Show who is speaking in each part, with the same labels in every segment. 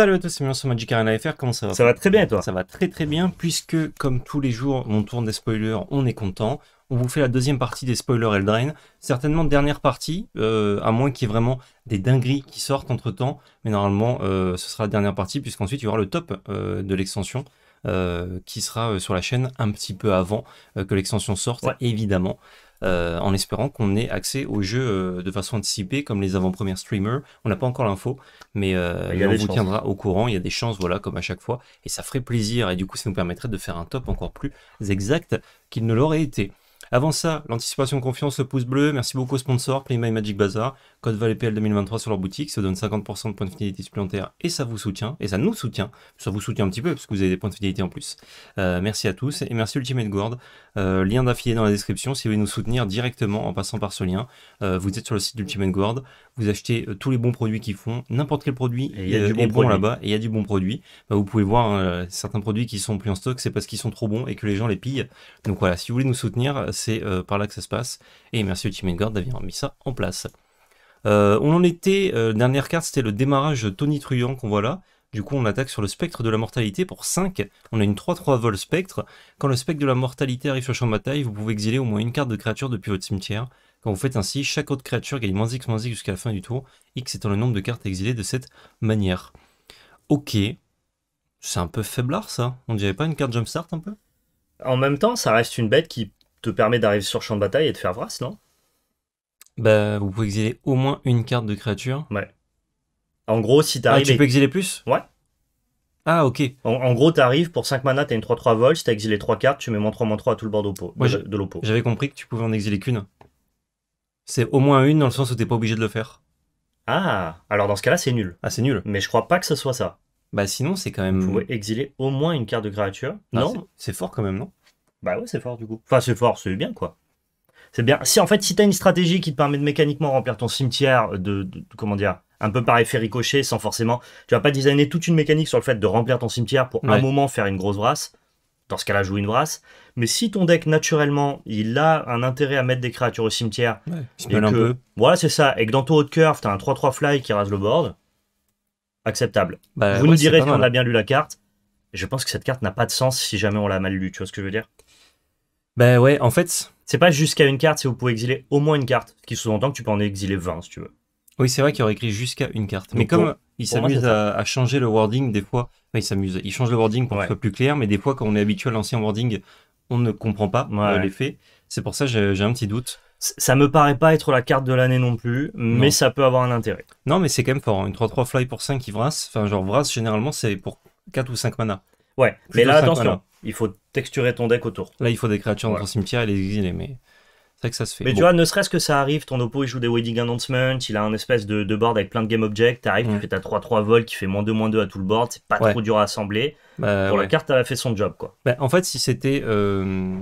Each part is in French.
Speaker 1: Salut à tous, c'est sur Magic Arena FR, comment ça va Ça va très bien et toi Ça va très très bien puisque comme tous les jours on tourne des spoilers, on est content. On vous fait la deuxième partie des spoilers Eldraine, certainement dernière partie, euh, à moins qu'il y ait vraiment des dingueries qui sortent entre temps, mais normalement euh, ce sera la dernière partie puisqu'ensuite il y aura le top euh, de l'extension. qui sera sur la chaîne un petit peu avant que l'extension sorte, évidemment. Euh, en espérant qu'on ait accès au jeu euh, de façon anticipée, comme les avant-premières streamers. On n'a pas encore l'info, mais, euh, on vous tiendra au courant. Il y a des chances, voilà, comme à chaque fois, et ça ferait plaisir. Et du coup, ça nous permettrait de faire un top encore plus exact qu'il ne l'aurait été. Avant ça, l'anticipation confiance, le pouce bleu. Merci beaucoup aux sponsors, Play My Magic Bazaar, code PL 2023 sur leur boutique. Ça donne 50% de points de fidélité supplémentaires et ça vous soutient. Et ça nous soutient. Ça vous soutient un petit peu parce que vous avez des points de fidélité en plus. Euh, merci à tous et merci Ultimate Guard. Euh, lien d'affilié dans la description si vous voulez nous soutenir directement en passant par ce lien. Euh, vous êtes sur le site d'Ultimate Guard vous achetez euh, tous les bons produits qu'ils font, n'importe quel produit il y a du bon là-bas et il y a du bon produit. Bah, vous pouvez voir hein, euh, certains produits qui sont plus en stock, c'est parce qu'ils sont trop bons et que les gens les pillent. Donc voilà, si vous voulez nous soutenir, c'est euh, par là que ça se passe. Et merci Team Guard d'avoir mis ça en place. on en était, dernière carte, c'était le démarrage Tony Truant qu'on voit là. Du coup, on attaque sur le spectre de la mortalité pour 5. On a une 3-3 vol spectre. Quand le spectre de la mortalité arrive sur champ de bataille, vous pouvez exiler au moins une carte de créature depuis votre cimetière. Quand vous faites ainsi, chaque autre créature gagne moins x moins x jusqu'à la fin du tour, x étant le nombre de cartes exilées de cette manière. Ok, c'est un peu faiblard ça. On dirait pas une carte jumpstart un peu En même
Speaker 2: temps, ça reste une bête qui te permet d'arriver sur champ de bataille et de faire Vras, non Bah, vous pouvez exiler au moins une carte de
Speaker 1: créature. Ouais. En gros, si t'arrives. Ah, tu peux exiler plus
Speaker 2: Ouais. Ah, ok. En, gros, t'arrives pour 5 mana, t'as une 3-3 vol. Si t'as exilé 3 cartes, tu mets moins 3, 3 à tout le bord de, de l'oppo. J'avais
Speaker 1: compris que tu pouvais en exiler qu'une. C'est au moins une dans le sens où t'es pas obligé de le faire. Ah, alors dans ce cas-là, c'est nul. Ah, c'est nul. Mais je crois pas que ce soit ça.
Speaker 2: Bah sinon, c'est quand même. Vous pouvez exiler au moins une carte de créature. Ah, non C'est fort quand même, non Bah ouais, c'est fort du coup. Enfin, c'est fort, c'est bien quoi. C'est bien. Si en fait, si t'as une stratégie qui te permet de mécaniquement remplir ton cimetière de, comment dire, un peu par effet ricochet, sans forcément, tu vas pas designer toute une mécanique sur le fait de remplir ton cimetière pour un moment faire une grosse brasse qu'elle a joué une brasse. Mais si ton deck, naturellement, il a un intérêt à mettre des créatures au cimetière. Ouais, que, Voilà, c'est ça. Et que dans ton haut de curve, as un 3-3 fly qui rase le board. Acceptable. Bah, vous ouais, direz si on a bien lu la carte. Je pense que cette carte n'a pas de sens si jamais on l'a mal lu. Tu vois ce que je veux dire Ben ouais, en fait. C'est pas jusqu'à une carte, si vous pouvez exiler au moins une carte. Ce qui sous-entend que tu peux en
Speaker 1: exiler 20 si tu veux. Oui, c'est vrai qu'il aurait écrit jusqu'à une carte. mais comme il s'amuse à, changer le wording des fois, il s'amuse, il change le wording pour être que ce soit plus clair, mais des fois quand on est habitué à l'ancien wording, on ne comprend pas euh, l'effet, C'est pour ça que j'ai un petit doute. Ça me paraît pas être la carte de l'année non plus, mais ça peut avoir un intérêt. Non, mais c'est quand même fort. Hein. Une 3-3 fly pour 5 qui vrasse. Enfin, genre vrasse, généralement, c'est pour 4 ou 5 mana. Ouais, mais là, attention, il faut texturer ton deck autour. Là, il faut des créatures dans ton cimetière et les exiler, mais ça se fait. Mais tu vois, ne serait-ce que ça arrive, ton oppo il joue des
Speaker 2: wedding announcements, il a un espèce de, board avec plein de game objects, t'arrives, tu fais ta 3-3 vol qui fait moins 2, moins 2 à tout le board, c'est pas trop dur à assembler. Bah, pour la carte, elle a fait son job quoi.
Speaker 1: Bah, en fait, si c'était. Euh,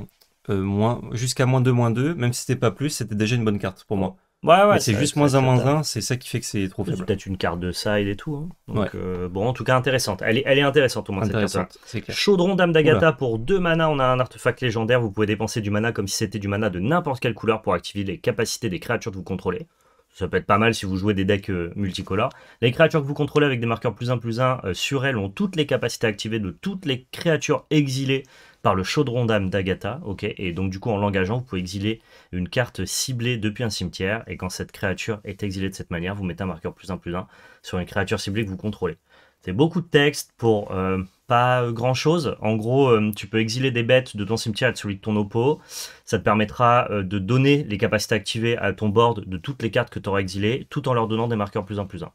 Speaker 1: euh, moins, jusqu'à moins 2, moins 2, même si c'était pas plus, c'était déjà une bonne carte pour moi. Ouais, ouais, c'est juste moins un moins 1, c'est ça qui fait que c'est trop faible. Peut-être une carte de side et tout. Hein. Euh, bon, en tout
Speaker 2: cas, intéressante. Elle est, elle est intéressante au moins cette carte. Chaudron Dame d'Agatha pour 2 mana, on a un artefact légendaire. Vous pouvez dépenser du mana comme si c'était du mana de n'importe quelle couleur pour activer les capacités des créatures que vous contrôlez. Ça peut être pas mal si vous jouez des decks euh, multicolores. Les créatures que vous contrôlez avec des marqueurs plus 1 plus 1 euh, sur elles ont toutes les capacités activées de toutes les créatures exilées par le chaudron d'âme d'Agatha, ok Et donc du coup en l'engageant, vous pouvez exiler une carte ciblée depuis un cimetière, et quand cette créature est exilée de cette manière, vous mettez un marqueur plus 1 plus 1 sur une créature ciblée que vous contrôlez. C'est beaucoup de texte pour euh, pas euh, grand chose. En gros, euh, tu peux exiler des bêtes de ton cimetière et de celui de ton oppo. Ça te permettra de donner les capacités activées à ton board de toutes les cartes que tu auras exilées, tout en leur donnant des marqueurs plus 1 plus 1.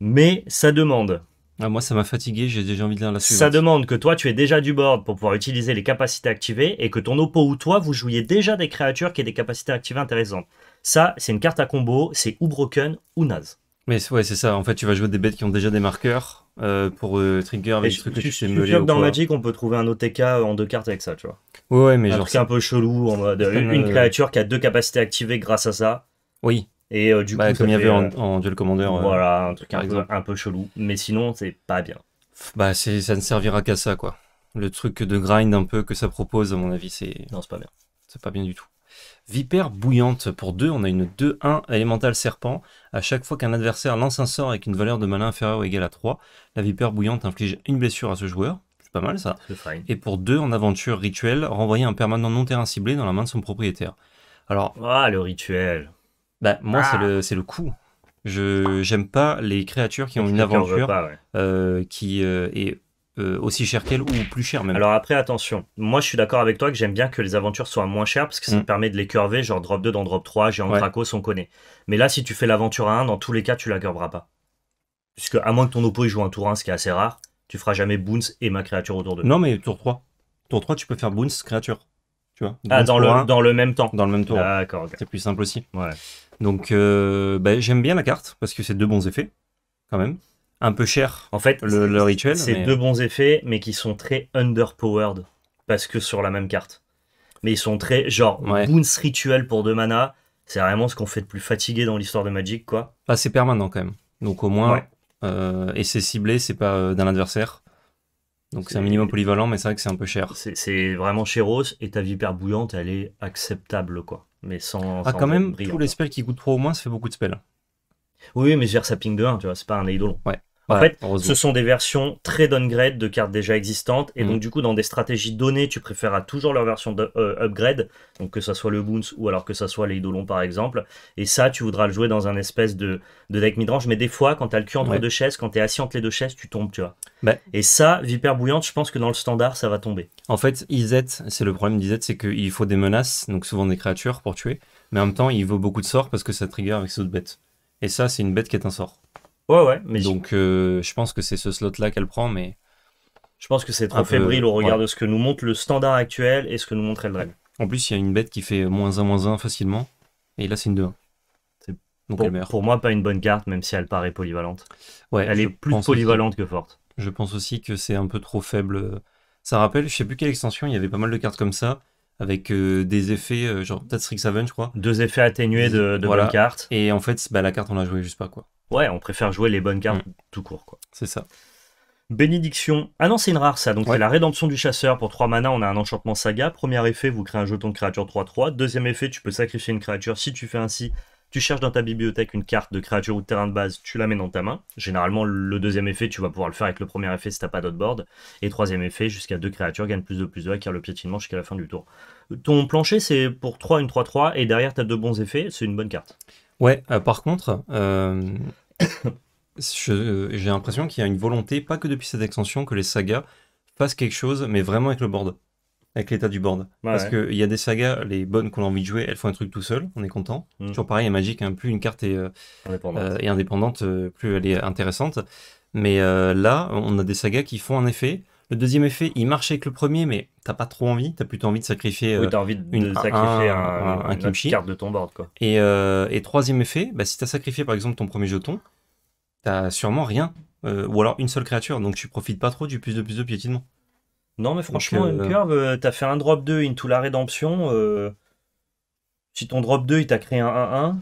Speaker 2: Mais ça demande
Speaker 1: ah, moi, ça m'a fatigué, j'ai déjà envie de lire la suivante. Ça
Speaker 2: demande que toi, tu aies déjà du board pour pouvoir utiliser les capacités activées et que ton oppo ou toi, vous jouiez déjà des créatures qui aient des capacités activées intéressantes. Ça, c'est une carte à combo, c'est ou broken ou naze.
Speaker 1: Mais ouais, c'est ça. En fait, tu vas jouer des bêtes qui ont déjà des marqueurs euh, pour euh, trigger avec des trucs que tu sais dans Magic,
Speaker 2: on peut trouver un OTK euh, en deux cartes avec ça, tu vois. Ouais, mais un genre. un peu chelou, en une, créature qui a deux capacités activées grâce à ça. Oui. Et euh, du bah, coup, comme il y avait en, euh, Duel Commandeur, euh, Voilà, un truc un peu, un chelou. Mais
Speaker 1: sinon, c'est pas bien. Bah, ça ne servira qu'à ça, quoi. Le truc de grind un peu que ça propose, à mon avis, c'est. Non, c'est pas bien. C'est pas bien du tout. Vipère bouillante. Pour 2, on a une 2-1 élémental serpent. À chaque fois qu'un adversaire lance un sort avec une valeur de malin inférieure ou égale à 3, la vipère bouillante inflige une blessure à ce joueur. C'est pas mal ça. Et pour 2, en aventure rituel, renvoyer un permanent non terrain ciblé dans la main de son propriétaire. Alors. Ah, le rituel bah, moi, c'est ah. le, le coup. Je j'aime pas les créatures qui ont une aventure euh, qui euh, est euh, aussi chère qu'elle ou plus chère même. Alors après attention, moi
Speaker 2: je suis d'accord avec toi que j'aime bien que les aventures soient moins chères parce que ça mm. permet de les curver genre drop 2 dans drop 3, j'ai en ouais. on connaît. Mais là si tu fais l'aventure à 1, dans tous les cas tu la curveras pas. Puisque à moins que ton oppo joue un tour 1, ce qui est assez rare, tu feras jamais boons et ma créature autour de. Non
Speaker 1: mais tour 3. Tour 3 tu peux faire boons créature. Tu vois. ah dans le dans le même temps. Dans le même tour. D'accord. C'est plus simple aussi. Ouais. Donc euh, bah, j'aime bien la carte parce que c'est deux bons effets quand même. Un peu cher en fait le, rituel. C'est deux
Speaker 2: bons effets mais qui sont très underpowered parce que sur la même carte. Mais ils sont très genre boons rituel pour deux mana. C'est vraiment ce qu'on
Speaker 1: fait de plus fatigué dans l'histoire de Magic quoi. Ah c'est permanent quand même. Donc au moins euh, et c'est ciblé, c'est pas euh, d'un adversaire. Donc c'est un minimum polyvalent, mais c'est vrai que c'est un peu cher. C'est
Speaker 2: vraiment chéros et ta vipère bouillante, elle est acceptable quoi. Mais sans. Ah, quand même, tous les spells qui coûtent 3 au moins, ça fait beaucoup de spells. Oui, mais je gère sa ping de 1, tu vois, c'est pas un Eidolon. Ouais. En fait, ce sont des versions très downgrade de cartes déjà existantes. Et mm. donc, du coup, dans des stratégies données, tu préféreras toujours leur version de, euh, upgrade. Donc, que ça soit le Boons ou alors que ça soit les Idolons, par exemple. Et ça, tu voudras le jouer dans un espèce de, deck midrange. Mais des fois, quand t'as le cul entre les deux chaises, quand t'es assis entre les deux chaises, tu tombes, tu vois.
Speaker 1: Bah. Et ça, Vipère Bouillante, je pense que dans le standard, ça va tomber. En fait, Izet, c'est le problème d'Izet, c'est qu'il faut des menaces, donc souvent des créatures pour tuer. Mais en même temps, il vaut beaucoup de sorts parce que ça trigger avec ses autres bêtes. Et ça, c'est une bête qui est un sort. Ouais, ouais. Mais Donc, euh, je pense que c'est ce slot-là qu'elle prend, mais.
Speaker 2: Je pense que c'est trop fébrile au regard de
Speaker 1: ce que nous montre le standard actuel et ce que nous montre Eldred En plus, il y a une bête qui fait moins 1, moins 1 facilement. Et là, c'est une 2-1.
Speaker 2: Donc pour, moi, pas une bonne carte, même si elle paraît polyvalente. Ouais, elle est plus polyvalente que
Speaker 1: forte. Je pense aussi que c'est un peu trop faible. Ça rappelle, je sais plus quelle extension, il y avait pas mal de cartes comme ça, avec euh, des effets, euh, genre peut-être Strixhaven, je crois. Deux effets atténués de, de carte bonnes Et en fait, bah, la carte, on l'a joué juste pas, quoi.
Speaker 2: Ouais, on préfère jouer les bonnes cartes mm. tout court, quoi. C'est ça. Bénédiction. Ah non, c'est une rare ça. Donc, c'est la rédemption du chasseur. Pour 3 mana, on a un enchantement saga. Premier effet, vous créez un jeton de créature 3-3. Deuxième effet, tu peux sacrifier une créature. Si tu fais ainsi, tu cherches dans ta bibliothèque une carte de créature ou de terrain de base, tu la mets dans ta main. Généralement, le deuxième effet, tu vas pouvoir le faire avec le premier effet si t'as pas board. Et troisième effet, jusqu'à deux créatures gagnent plus de plus de car le piétinement jusqu'à la fin du tour. Ton plancher, c'est pour 3, une 3-3, et derrière, t'as deux bons effets, c'est une bonne carte.
Speaker 1: Ouais, euh, par contre, euh, j'ai l'impression qu'il y a une volonté, pas que depuis cette extension, que les sagas fassent quelque chose, mais vraiment avec le board, avec l'état du board. parce Parce qu'il y a des sagas, les bonnes qu'on a envie de jouer, elles font un truc tout seul, on est content. Mm. Toujours pareil, a Magic, hein, plus une carte est, euh, indépendante. est indépendante, plus elle est intéressante. Mais là, on a des sagas qui font un effet, le deuxième effet, il marche avec le premier, mais t'as pas trop envie, t'as plutôt envie de sacrifier, une, un, carte de ton board. Quoi. Euh, et, troisième effet, bah, si t'as sacrifié par exemple ton premier jeton, t'as sûrement rien, euh, ou alors une seule créature, donc tu profites pas trop du plus de plus de piétinement. Non, mais franchement, euh, une
Speaker 2: curve, t'as fait un drop 2 into la rédemption. si ton drop 2 il t'a créé un 1-1,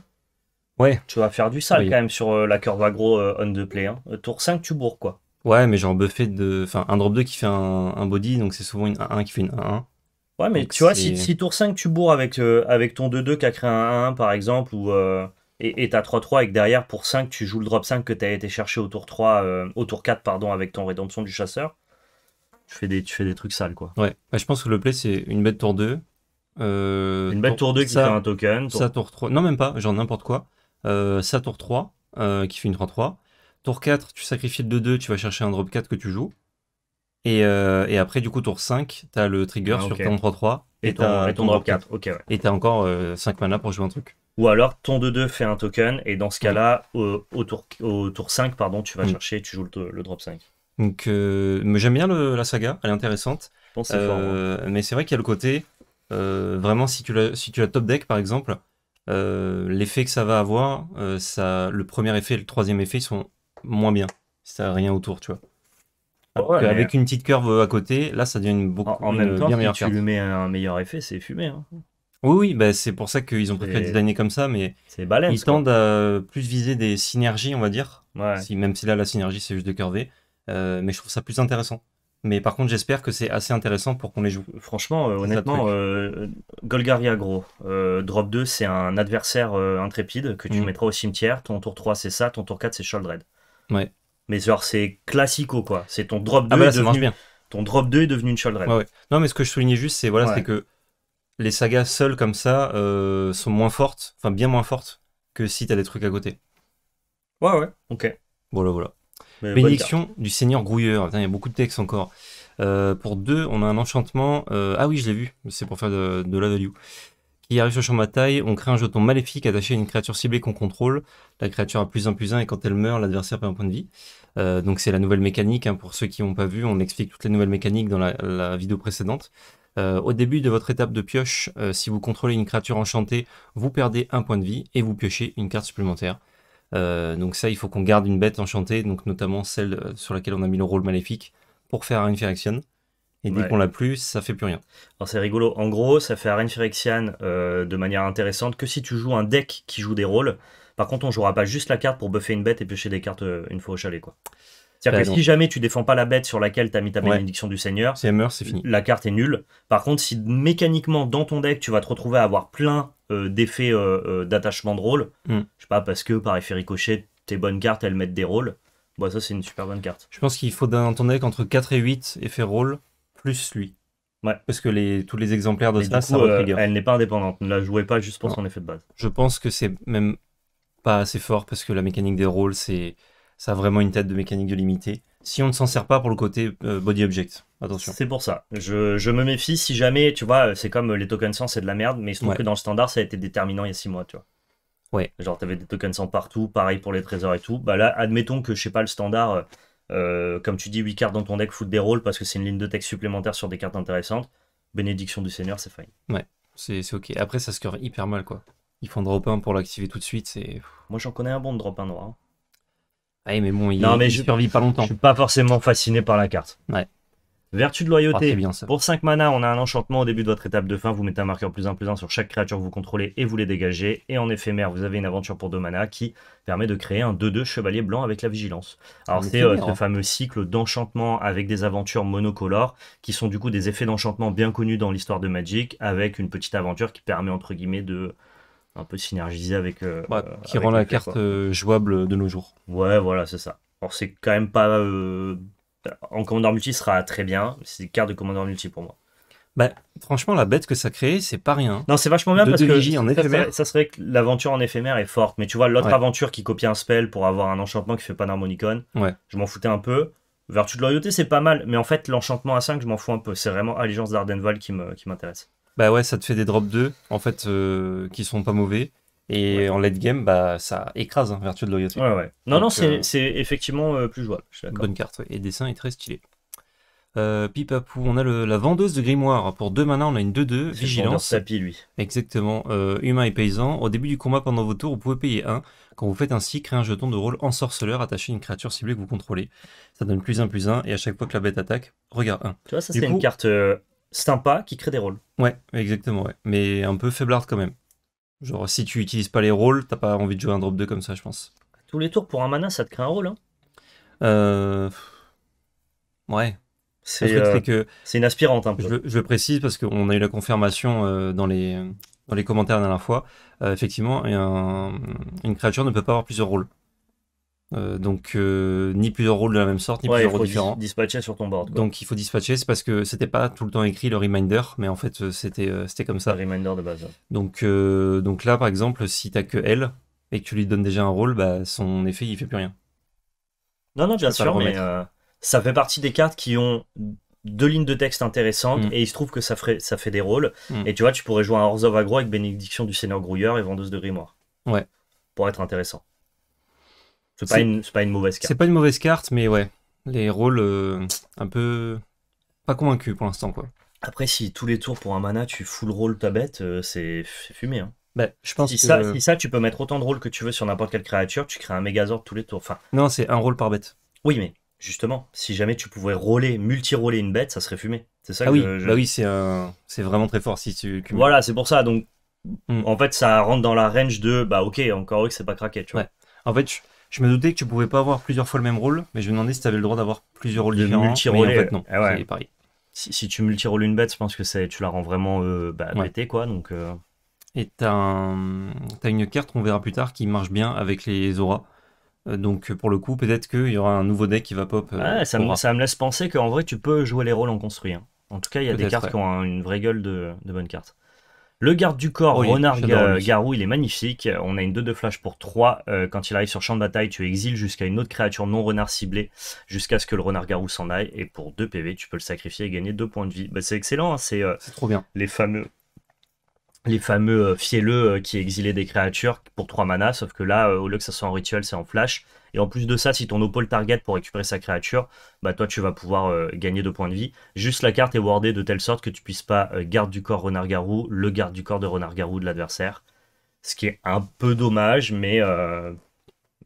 Speaker 2: Ouais. Tu vas faire du sale quand même sur la curve aggro on the play. Hein. Tour 5, tu bourres
Speaker 1: quoi. Ouais, mais genre buffé de. Enfin, un drop 2 qui fait un, body, donc c'est souvent une 1-1 qui fait une 1-1. Ouais, mais tu vois, si,
Speaker 2: tour 5 tu bourres avec, euh, avec ton 2-2 qui a créé un 1-1 par exemple, ou, euh, et t'as 3-3 et que derrière pour 5 tu joues le drop 5 que t'as été chercher au tour 3, euh, au tour 4 pardon, avec ton rédemption du chasseur,
Speaker 1: tu fais des, tu fais des trucs sales quoi. Ouais, bah, je pense que le play c'est une bête tour 2. une bête tour 2 qui fait un token. Tour... tour 3, non même pas, genre n'importe quoi. ça tour 3 qui fait une 3-3. 4, tu sacrifies le 2-2, tu vas chercher un drop 4 que tu joues. Euh, et, après, du coup, tour 5, tu as le trigger ah, sur ton 3-3. Et, ton, drop 4. ok Et tu as encore 5 euh, mana pour jouer un truc. Ou
Speaker 2: alors, ton 2-2 fait un token, et dans ce cas-là, au, tour, au tour 5, pardon, tu vas mm. chercher, tu joues le, drop 5.
Speaker 1: Donc, euh, j'aime bien la saga, elle est intéressante. Hein. Mais c'est vrai qu'il y a le côté, vraiment, si tu, la, si tu as top deck, par exemple, l'effet que ça va avoir, ça, le premier effet et le troisième effet sont moins bien. Si t'as rien autour, tu
Speaker 2: vois. avec
Speaker 1: euh, une petite curve à côté, là, ça devient une beaucoup en, en même euh, temps, si tu lui mets un meilleur effet, c'est fumé. Hein. Oui, oui, bah, c'est pour ça qu'ils ont préféré designer comme ça, mais ils tendent à plus viser des synergies, on va dire. Si, même si là, la synergie, c'est juste de curver. Euh, mais je trouve ça plus intéressant. Mais par contre, j'espère que c'est assez intéressant pour qu'on les joue. Franchement,
Speaker 2: honnêtement, euh, Golgaria Gros, drop 2, c'est un adversaire intrépide que tu mhm. mettras au cimetière. Ton tour 3, c'est ça. Ton tour 4, c'est Sholdred. Ouais. Mais genre, c'est classico, quoi. C'est ton drop 2 ah, bah devenu... bien. Ton drop 2 est devenu une sholdred.
Speaker 1: Non, mais ce que je soulignais juste, c'est voilà, c'est que les sagas seules comme ça euh, sont moins fortes, enfin bien moins fortes que si t'as des trucs à côté.
Speaker 2: Ouais, ouais, ok.
Speaker 1: Voilà, voilà. Bénédiction du Seigneur Grouilleur. Il y a beaucoup de textes encore. Euh, pour deux, on a un enchantement. Euh, ah oui, je l'ai vu. C'est pour faire de, de, la value qui arrive sur le champ bataille, on crée un jeton maléfique attaché à une créature ciblée qu'on contrôle. La créature a plus 1 plus 1 et quand elle meurt, l'adversaire perd un point de vie. Euh, donc c'est la nouvelle mécanique, hein, pour ceux qui n'ont pas vu, on explique toutes les nouvelles mécaniques dans la, vidéo précédente. Euh, au début de votre étape de pioche, euh, si vous contrôlez une créature enchantée, vous perdez un point de vie et vous piochez une carte supplémentaire. donc ça, il faut qu'on garde une bête enchantée, donc notamment celle sur laquelle on a mis le rôle maléfique, pour faire une fair et dès qu'on l'a plus, ça fait plus rien.
Speaker 2: Alors c'est rigolo. En gros, ça fait Arène euh, de manière intéressante que si tu joues un deck qui joue des rôles. Par contre, on jouera pas juste la carte pour buffer une bête et piocher des cartes euh, une fois au chalet, quoi. Bah que si jamais tu défends pas la bête sur laquelle tu as mis ta bénédiction du Seigneur, c'est fini. La carte est nulle. Par contre, si mécaniquement dans ton deck tu vas te retrouver à avoir plein euh, d'effets d'attachement de rôle, hmm. je sais pas, parce que par effet ricochet, tes bonnes cartes elles mettent des rôles, bah, ça c'est une super bonne carte.
Speaker 1: Je pense qu'il faut dans ton deck entre 4 et 8 effets rôles plus lui. Ouais. Parce que les, tous les exemplaires de ça, euh,
Speaker 2: Elle n'est pas indépendante, ne la jouez pas juste pour son effet de base.
Speaker 1: Je pense que c'est même pas assez fort parce que la mécanique des rôles, c'est ça a vraiment une tête de mécanique de limité. Si on ne s'en sert pas pour le côté euh, body object, attention. C'est pour ça. Je, me méfie si jamais,
Speaker 2: tu vois, euh, c'est comme les tokens sans, c'est de la merde, mais il se trouve que dans le standard, ça a été déterminant il y a 6 mois, tu vois. Ouais. Genre, t'avais des tokens sans partout, pareil pour les trésors et tout. Bah là, admettons que, je sais pas, le standard, euh, comme tu dis, 8 cartes dans ton deck foutent des rôles parce que c'est une ligne de texte supplémentaire sur des cartes intéressantes. Bénédiction
Speaker 1: du Seigneur, c'est fine. Ouais, c'est ok. Après, ça se score hyper mal quoi. Ils font drop 1 pour l'activer tout de suite. c'est...
Speaker 2: Moi j'en connais un bon de drop 1 noir. Hein.
Speaker 1: Ah ouais, mais bon, il, non, mais survit pas longtemps. Je suis
Speaker 2: pas forcément fasciné par la carte. Ouais. Vertu de loyauté. Pour 5 mana, on a un enchantement au début de votre étape de fin. Vous mettez un marqueur plus 1 plus 1 sur chaque créature que vous contrôlez et vous les dégagez. Et en éphémère, vous avez une aventure pour 2 mana qui permet de créer un 2-2 chevalier blanc avec la vigilance. Alors c'est le euh, hein. fameux cycle d'enchantement avec des aventures monocolores qui sont du coup des effets d'enchantement bien connus dans l'histoire de Magic avec une petite aventure qui permet entre guillemets de un peu synergiser avec... Euh, bah, qui rend la carte
Speaker 1: euh, jouable de nos jours.
Speaker 2: Ouais, voilà, c'est ça. Alors c'est quand même pas en commandant multi sera très bien. C'est des cartes de commandant multi pour moi. Bah,
Speaker 1: franchement, la bête que ça crée, c'est pas rien. Non, c'est vachement bien parce que
Speaker 2: Ça, serait que l'aventure en éphémère est forte. Mais tu vois, l'autre aventure qui copie un spell pour avoir un enchantement qui fait pas d'harmonicon, ouais. je m'en foutais un peu. Vertu de loyauté, c'est pas mal. Mais en fait, l'enchantement à 5, je m'en fous un peu. C'est vraiment Allégeance d'Ardenval qui m'intéresse.
Speaker 1: bah ouais, ça te fait des drops 2, en fait, euh, qui sont pas mauvais. Et en late game, bah, ça écrase en hein, vertu de loyauté. Non, non, c'est euh, effectivement euh, plus jouable. Bonne carte, et dessin est très stylé. Euh, Pipapou, on a le, la vendeuse de grimoire. Pour deux mana, on a une 2-2, vigilance. lui. Exactement, humain et paysan. Au début du combat, pendant vos tours, vous pouvez payer 1. Quand vous faites ainsi, créez un jeton de rôle ensorceleur attaché à une créature ciblée que vous contrôlez. Ça donne plus 1 plus 1, et à chaque fois que la bête attaque, regarde 1. Tu vois, ça c'est une
Speaker 2: carte sympa qui crée des
Speaker 1: rôles. Ouais, exactement, ouais. mais un peu art quand même. Genre, si tu utilises pas les rôles, t'as pas envie de jouer un drop 2 comme ça, je pense.
Speaker 2: Tous les tours pour un mana, ça te crée un rôle. Hein
Speaker 1: euh... Ouais. Euh, c'est une aspirante Je, précise parce qu'on a eu la confirmation euh, dans, les, les commentaires la dernière fois. Euh, effectivement, une créature ne peut pas avoir plusieurs rôles. Euh, donc euh, ni plusieurs rôles de la même sorte, ni plusieurs rôles différents.
Speaker 2: dispatcher sur ton board. Donc
Speaker 1: il faut dispatcher, c'est parce que c'était pas tout le temps écrit le reminder, mais en fait euh, c'était c'était comme ça. Le reminder de base. Donc donc là par exemple, si t'as que elle et que tu lui donnes déjà un rôle, bah son effet il fait plus rien. Non non bien sûr, mais
Speaker 2: ça fait partie des cartes qui ont deux lignes de texte intéressantes mm. et il se trouve que ça ferait ça fait des rôles. Mm. Et tu vois, tu pourrais jouer un Horse of Agro avec bénédiction du Seigneur Grouilleur et Vendeuse de Grimoire. Ouais. Pour être intéressant. C'est pas, une, mauvaise carte. C'est
Speaker 1: pas une mauvaise carte, mais ouais. Les rôles euh, un peu. pas convaincus pour l'instant, quoi. Après, si tous les tours
Speaker 2: pour un mana, tu full roll ta bête, euh, c'est fumé. Hein. Bah, je pense si, que... ça, si ça, tu peux mettre autant de rôles que tu veux sur n'importe quelle créature, tu crées un zord tous les tours. Enfin...
Speaker 1: Non, c'est un rôle par bête. Oui, mais
Speaker 2: justement, si jamais tu pouvais roller, multi-roller une bête, ça serait fumé. C'est ça ah que oui. Je... Bah oui, c'est vraiment très fort si tu Voilà, c'est pour ça. Donc, hmm. en fait, ça rentre dans la range de bah ok,
Speaker 1: encore eux c'est pas craqué, tu vois. Ouais. En fait, je me doutais que tu pouvais pas avoir plusieurs fois le même rôle, mais je me demandais si tu avais le droit d'avoir plusieurs rôles différents. en fait, non.
Speaker 2: Eh pareil. Si, tu multi une bête, je pense que tu la rends
Speaker 1: vraiment euh, bah, quoi. Donc, euh. Et t'as un, une carte qu'on verra plus tard qui marche bien avec les auras. Euh, donc pour le coup, peut-être qu'il y aura un nouveau deck qui va pop. Euh, ça, me,
Speaker 2: laisse penser qu'en vrai, tu peux jouer les rôles en construit. Hein. En tout cas, il y a des cartes qui
Speaker 1: ont une vraie gueule
Speaker 2: de bonnes cartes. Le garde du corps, Renard Garou, il est magnifique. On a une 2 de flash pour 3. Euh, quand il arrive sur champ de bataille, tu exiles jusqu'à une autre créature non renard ciblée, jusqu'à ce que le Renard Garou s'en aille. Et pour 2 PV, tu peux le sacrifier et gagner 2 points de vie. Bah, c'est excellent, hein. euh, c'est trop bien. Les fameux les fameux euh, fielleux euh, qui exilaient des créatures pour 3 mana, sauf que là, euh, au lieu que ça soit en rituel, c'est en flash. Et en plus de ça, si ton opal target pour récupérer sa créature, bah toi tu vas pouvoir gagner 2 points de vie. Juste la carte est wardée de telle sorte que tu puisses pas garde du corps renard garou, le garde du corps de renard garou de l'adversaire. Ce qui est un peu dommage, mais,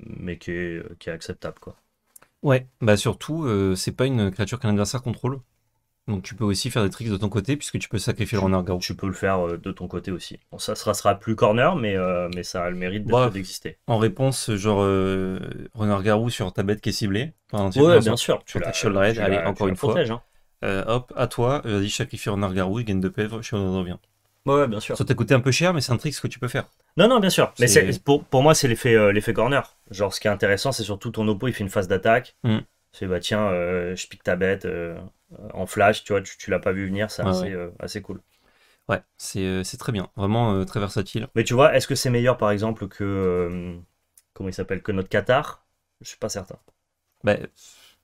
Speaker 2: mais qui, est, qui, est, acceptable quoi.
Speaker 1: Ouais, bah surtout, c'est pas une créature qu'un adversaire contrôle. Donc tu peux aussi faire des tricks de ton côté puisque tu peux sacrifier Renard Garou. Tu peux le faire euh, de ton côté aussi.
Speaker 2: Bon, ça sera, plus corner, mais, euh, mais ça a le mérite d'exister.
Speaker 1: en réponse, genre euh, renard garou sur ta bête qui est ciblée. ouais, bien sûr. Tu la, shield raid, allez, encore une fois. Hein. hop, à toi, vas-y, sacrifie renard garou, gagne de PV, je reviens. Ouais, bien sûr. Ça t'a coûté un peu cher, mais c'est un trick que tu peux faire. Non, non, bien sûr. Mais pour,
Speaker 2: pour moi, c'est l'effet corner. Genre, ce qui est intéressant, c'est surtout ton oppo, il fait une phase d'attaque. Hmm. C'est bah tiens, euh, je pique ta bête euh, en flash, tu vois, tu, l'as pas vu venir, c'est ah euh, assez, cool.
Speaker 1: Ouais, c'est très bien, vraiment très versatile. Mais tu vois, est-ce que c'est meilleur par exemple
Speaker 2: que comment il s'appelle que notre Qatar Je suis pas certain.
Speaker 1: Bah,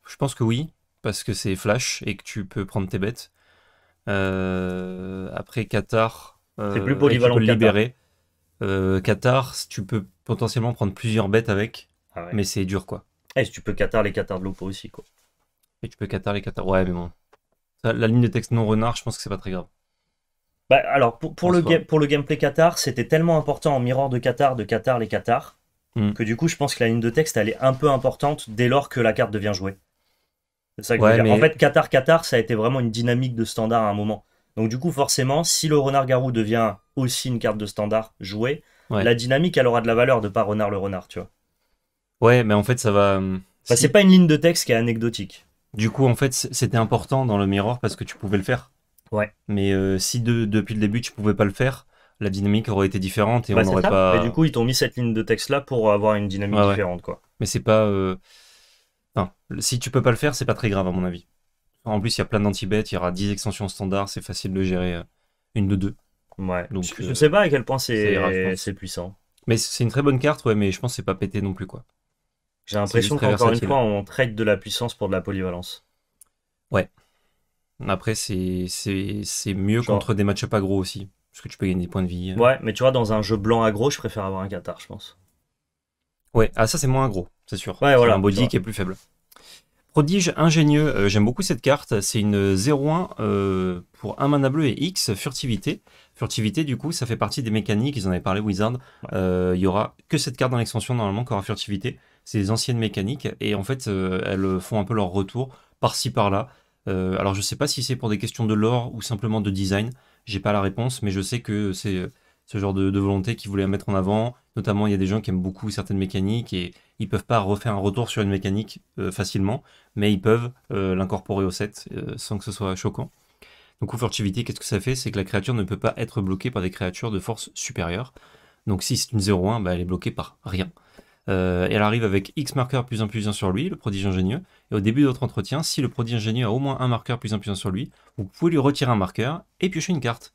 Speaker 1: je pense que oui, parce que c'est flash et que tu peux prendre tes bêtes. après Qatar, plus tu peux le libérer. Qatar. tu peux potentiellement prendre plusieurs bêtes avec, ah mais c'est dur quoi. Et eh, si tu peux Qatar les Qatar de l'Opo aussi, quoi. Et tu peux Qatar les Qatar. Ouais, mais bon. la ligne de texte non renard, je pense que c'est pas très grave.
Speaker 2: Bah, alors, pour, le pour, le gameplay Qatar, c'était tellement important en miroir de Qatar, de Qatar les Qatar, hmm. que du coup, je pense que la ligne de texte, elle est un peu importante dès lors que la carte devient jouée. C'est ça que En fait, Qatar-Qatar, ça a été vraiment une dynamique de standard à un moment. Donc, du coup, forcément, si le renard-garou devient aussi une carte de standard jouée, la dynamique, elle aura de la valeur de pas renard le renard, tu vois.
Speaker 1: Ouais, mais en fait, ça va. Euh, c'est pas une ligne de texte qui est anecdotique. Du coup, en fait, c'était important dans le Mirror parce que tu pouvais le faire. Ouais. Mais euh, si depuis le début, tu pouvais pas le faire, la dynamique aurait été différente et on n'aurait pas. Et du
Speaker 2: coup, ils t'ont mis cette ligne de
Speaker 1: texte là pour avoir une dynamique différente, quoi. Mais c'est pas. Euh, si tu peux pas le faire, c'est pas très grave, à mon avis. En plus, il y a plein d'antibêtes, il y aura 10 extensions standards, c'est facile de gérer une de deux. Ouais. Donc, je, sais pas à quel point c'est puissant. Mais c'est une très bonne carte, ouais, mais je pense que c'est pas pété non plus, quoi. J'ai l'impression qu'encore une fois,
Speaker 2: on traite de la puissance pour de la
Speaker 1: polyvalence. Ouais. Après, c'est mieux contre des match-up aggro aussi. Parce que tu peux gagner des points de vie.
Speaker 2: Ouais, mais tu vois, dans un jeu blanc agro, je préfère avoir un Qatar, je pense.
Speaker 1: Ouais, ah ça c'est moins agro, c'est sûr. Ouais, voilà. Un body qui est plus faible. Prodige ingénieux, euh, j'aime beaucoup cette carte. C'est une 0-1 euh, euh, pour un mana bleu et X, furtivité. Furtivité, du coup, ça fait partie des mécaniques, ils en avaient parlé, Wizard. Il n'y y aura que cette carte dans l'extension, normalement, qui aura furtivité ces anciennes mécaniques et en fait euh, elles font un peu leur retour par-ci par-là. Euh, alors je sais pas si c'est pour des questions de lore ou simplement de design, j'ai pas la réponse, mais je sais que c'est euh, ce genre de, volonté qu'ils voulaient mettre en avant. Notamment, il y a des gens qui aiment beaucoup certaines mécaniques et ils peuvent pas refaire un retour sur une mécanique facilement, mais ils peuvent l'incorporer au set sans que ce soit choquant. Donc, furtivité, qu'est-ce que ça fait C'est que la créature ne peut pas être bloquée par des créatures de force supérieure. Donc, si c'est une 0-1, bah, elle est bloquée par rien. Euh, elle arrive avec X marqueur plus un plus sur lui, le prodige ingénieux. Et au début de votre entretien, si le prodige ingénieux a au moins un marqueur plus un plus sur lui, vous pouvez lui retirer un marqueur et piocher une carte.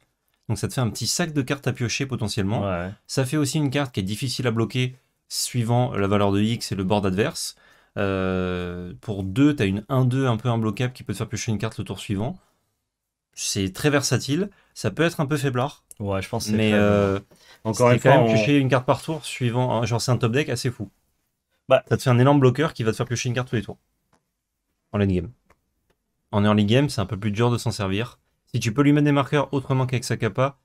Speaker 1: Donc ça te fait un petit sac de cartes à piocher potentiellement. Ça fait aussi une carte qui est difficile à bloquer suivant la valeur de X et le board adverse. Euh, pour 2, tu as une 1-2 un peu imbloquable qui peut te faire piocher une carte le tour suivant. C'est très versatile. Ça peut être un peu faiblard. Ouais, je pense. Que mais euh, encore une fois, piocher une carte par tour suivant, genre c'est un top deck assez fou. Bah, ça te fait un énorme bloqueur qui va te faire piocher une carte tous les tours. En late game. En early game, c'est un peu plus dur de s'en servir. Si tu peux lui mettre des marqueurs autrement qu'avec sa capa,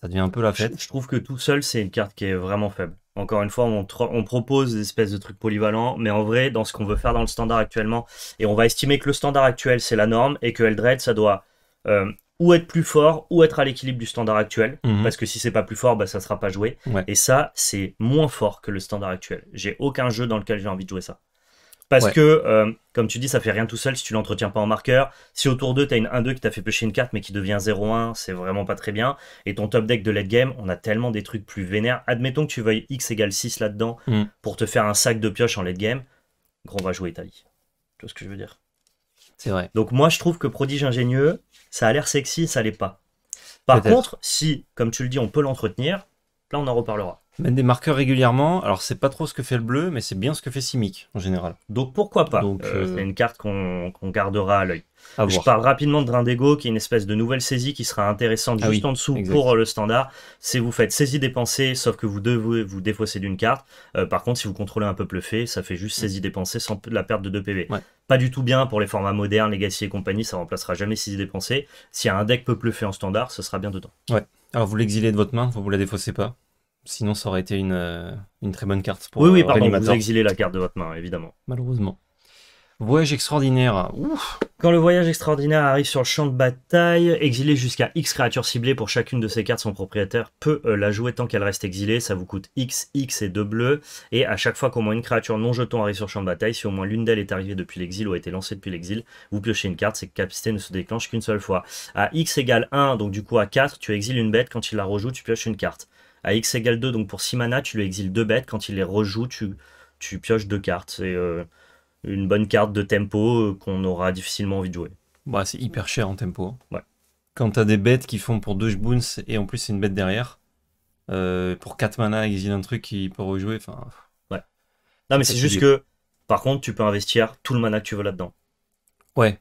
Speaker 1: ça devient un peu la fête. Je, trouve que tout seul, c'est une carte qui est vraiment faible. Encore une
Speaker 2: fois, on, propose des espèces de trucs polyvalents, mais en vrai, dans ce qu'on veut faire dans le standard actuellement, et on va estimer que le standard actuel, c'est la norme, et que Eldred, ça doit euh, ou être plus fort ou être à l'équilibre du standard actuel. Mhm. Parce que si c'est pas plus fort, bah, ça sera pas joué. Et ça, c'est moins fort que le standard actuel. J'ai aucun jeu dans lequel j'ai envie de jouer ça. Parce que, euh, comme tu dis, ça fait rien tout seul si tu l'entretiens pas en marqueur. Si autour d'eux, t'as une 1-2 qui t'a fait pêcher une carte mais qui devient 0-1, c'est vraiment pas très bien. Et ton top deck de late game, on a tellement des trucs plus vénères. Admettons que tu veuilles X égale 6 là-dedans mhm. pour te faire un sac de pioche en late game. Gros, on va jouer Italie. Tu vois ce que je veux dire c'est vrai. Donc moi, je trouve que prodige ingénieux, ça a l'air sexy, ça l'est pas. Par contre, si, comme tu le dis, on peut l'entretenir, là, on en
Speaker 1: reparlera. Mettre des marqueurs régulièrement, alors c'est pas trop ce que fait le bleu, mais c'est bien ce que fait Simic en général. Donc pourquoi pas euh, euh, C'est une carte
Speaker 2: qu'on gardera à l'œil. Je parle rapidement de Drindego, qui est une espèce de nouvelle saisie qui sera intéressante ah juste en dessous pour euh, le standard. Si vous faites saisie dépensée, sauf que vous devez vous défausser d'une carte. par contre, si vous contrôlez un peuple fait, ça fait juste mm. saisie dépensée sans la perte de 2 PV. Pas du tout bien pour les formats modernes, Legacy et compagnie, ça remplacera jamais saisie dépensée. S'il y a un deck peuple fait en standard, ce sera
Speaker 1: bien dedans. Ouais. Alors vous l'exilez de votre main, vous ne la défaussez pas. Sinon, ça aurait été euh, une, très bonne carte pour Oui, oui, euh, pardon, vous exilez la carte de votre main, évidemment. Malheureusement. Voyage
Speaker 2: extraordinaire. Ouf. Quand le voyage extraordinaire arrive sur le champ de bataille, exiler jusqu'à X créatures ciblées pour chacune de ces cartes, son propriétaire peut euh, la jouer tant qu'elle reste exilée. Ça vous coûte X, X et 2 bleus. Et à chaque fois qu'au moins une créature non jeton arrive sur le champ de bataille, si au moins l'une d'elles est arrivée depuis l'exil ou a été lancée depuis l'exil, vous piochez une carte. Cette capacité ne se déclenche qu'une seule fois. À X égale 1, donc du coup à 4, tu exiles une bête. Quand il la rejoue, tu pioches une carte à x égale 2, donc pour 6 mana, tu lui exiles 2 bêtes. Quand il les rejoue, tu, pioches 2 cartes. C'est euh, une bonne carte de tempo euh,
Speaker 1: qu'on aura difficilement envie de jouer. Bah, c'est hyper cher en tempo. Hein. Ouais. Quand as des bêtes qui font pour 2 spoons et en plus c'est une bête derrière, euh, pour 4 mana, exile un truc qui peut rejouer. Enfin.
Speaker 2: Ouais. Non, mais c'est juste que, par contre, tu peux investir tout le mana que tu veux là-dedans.
Speaker 1: Ouais.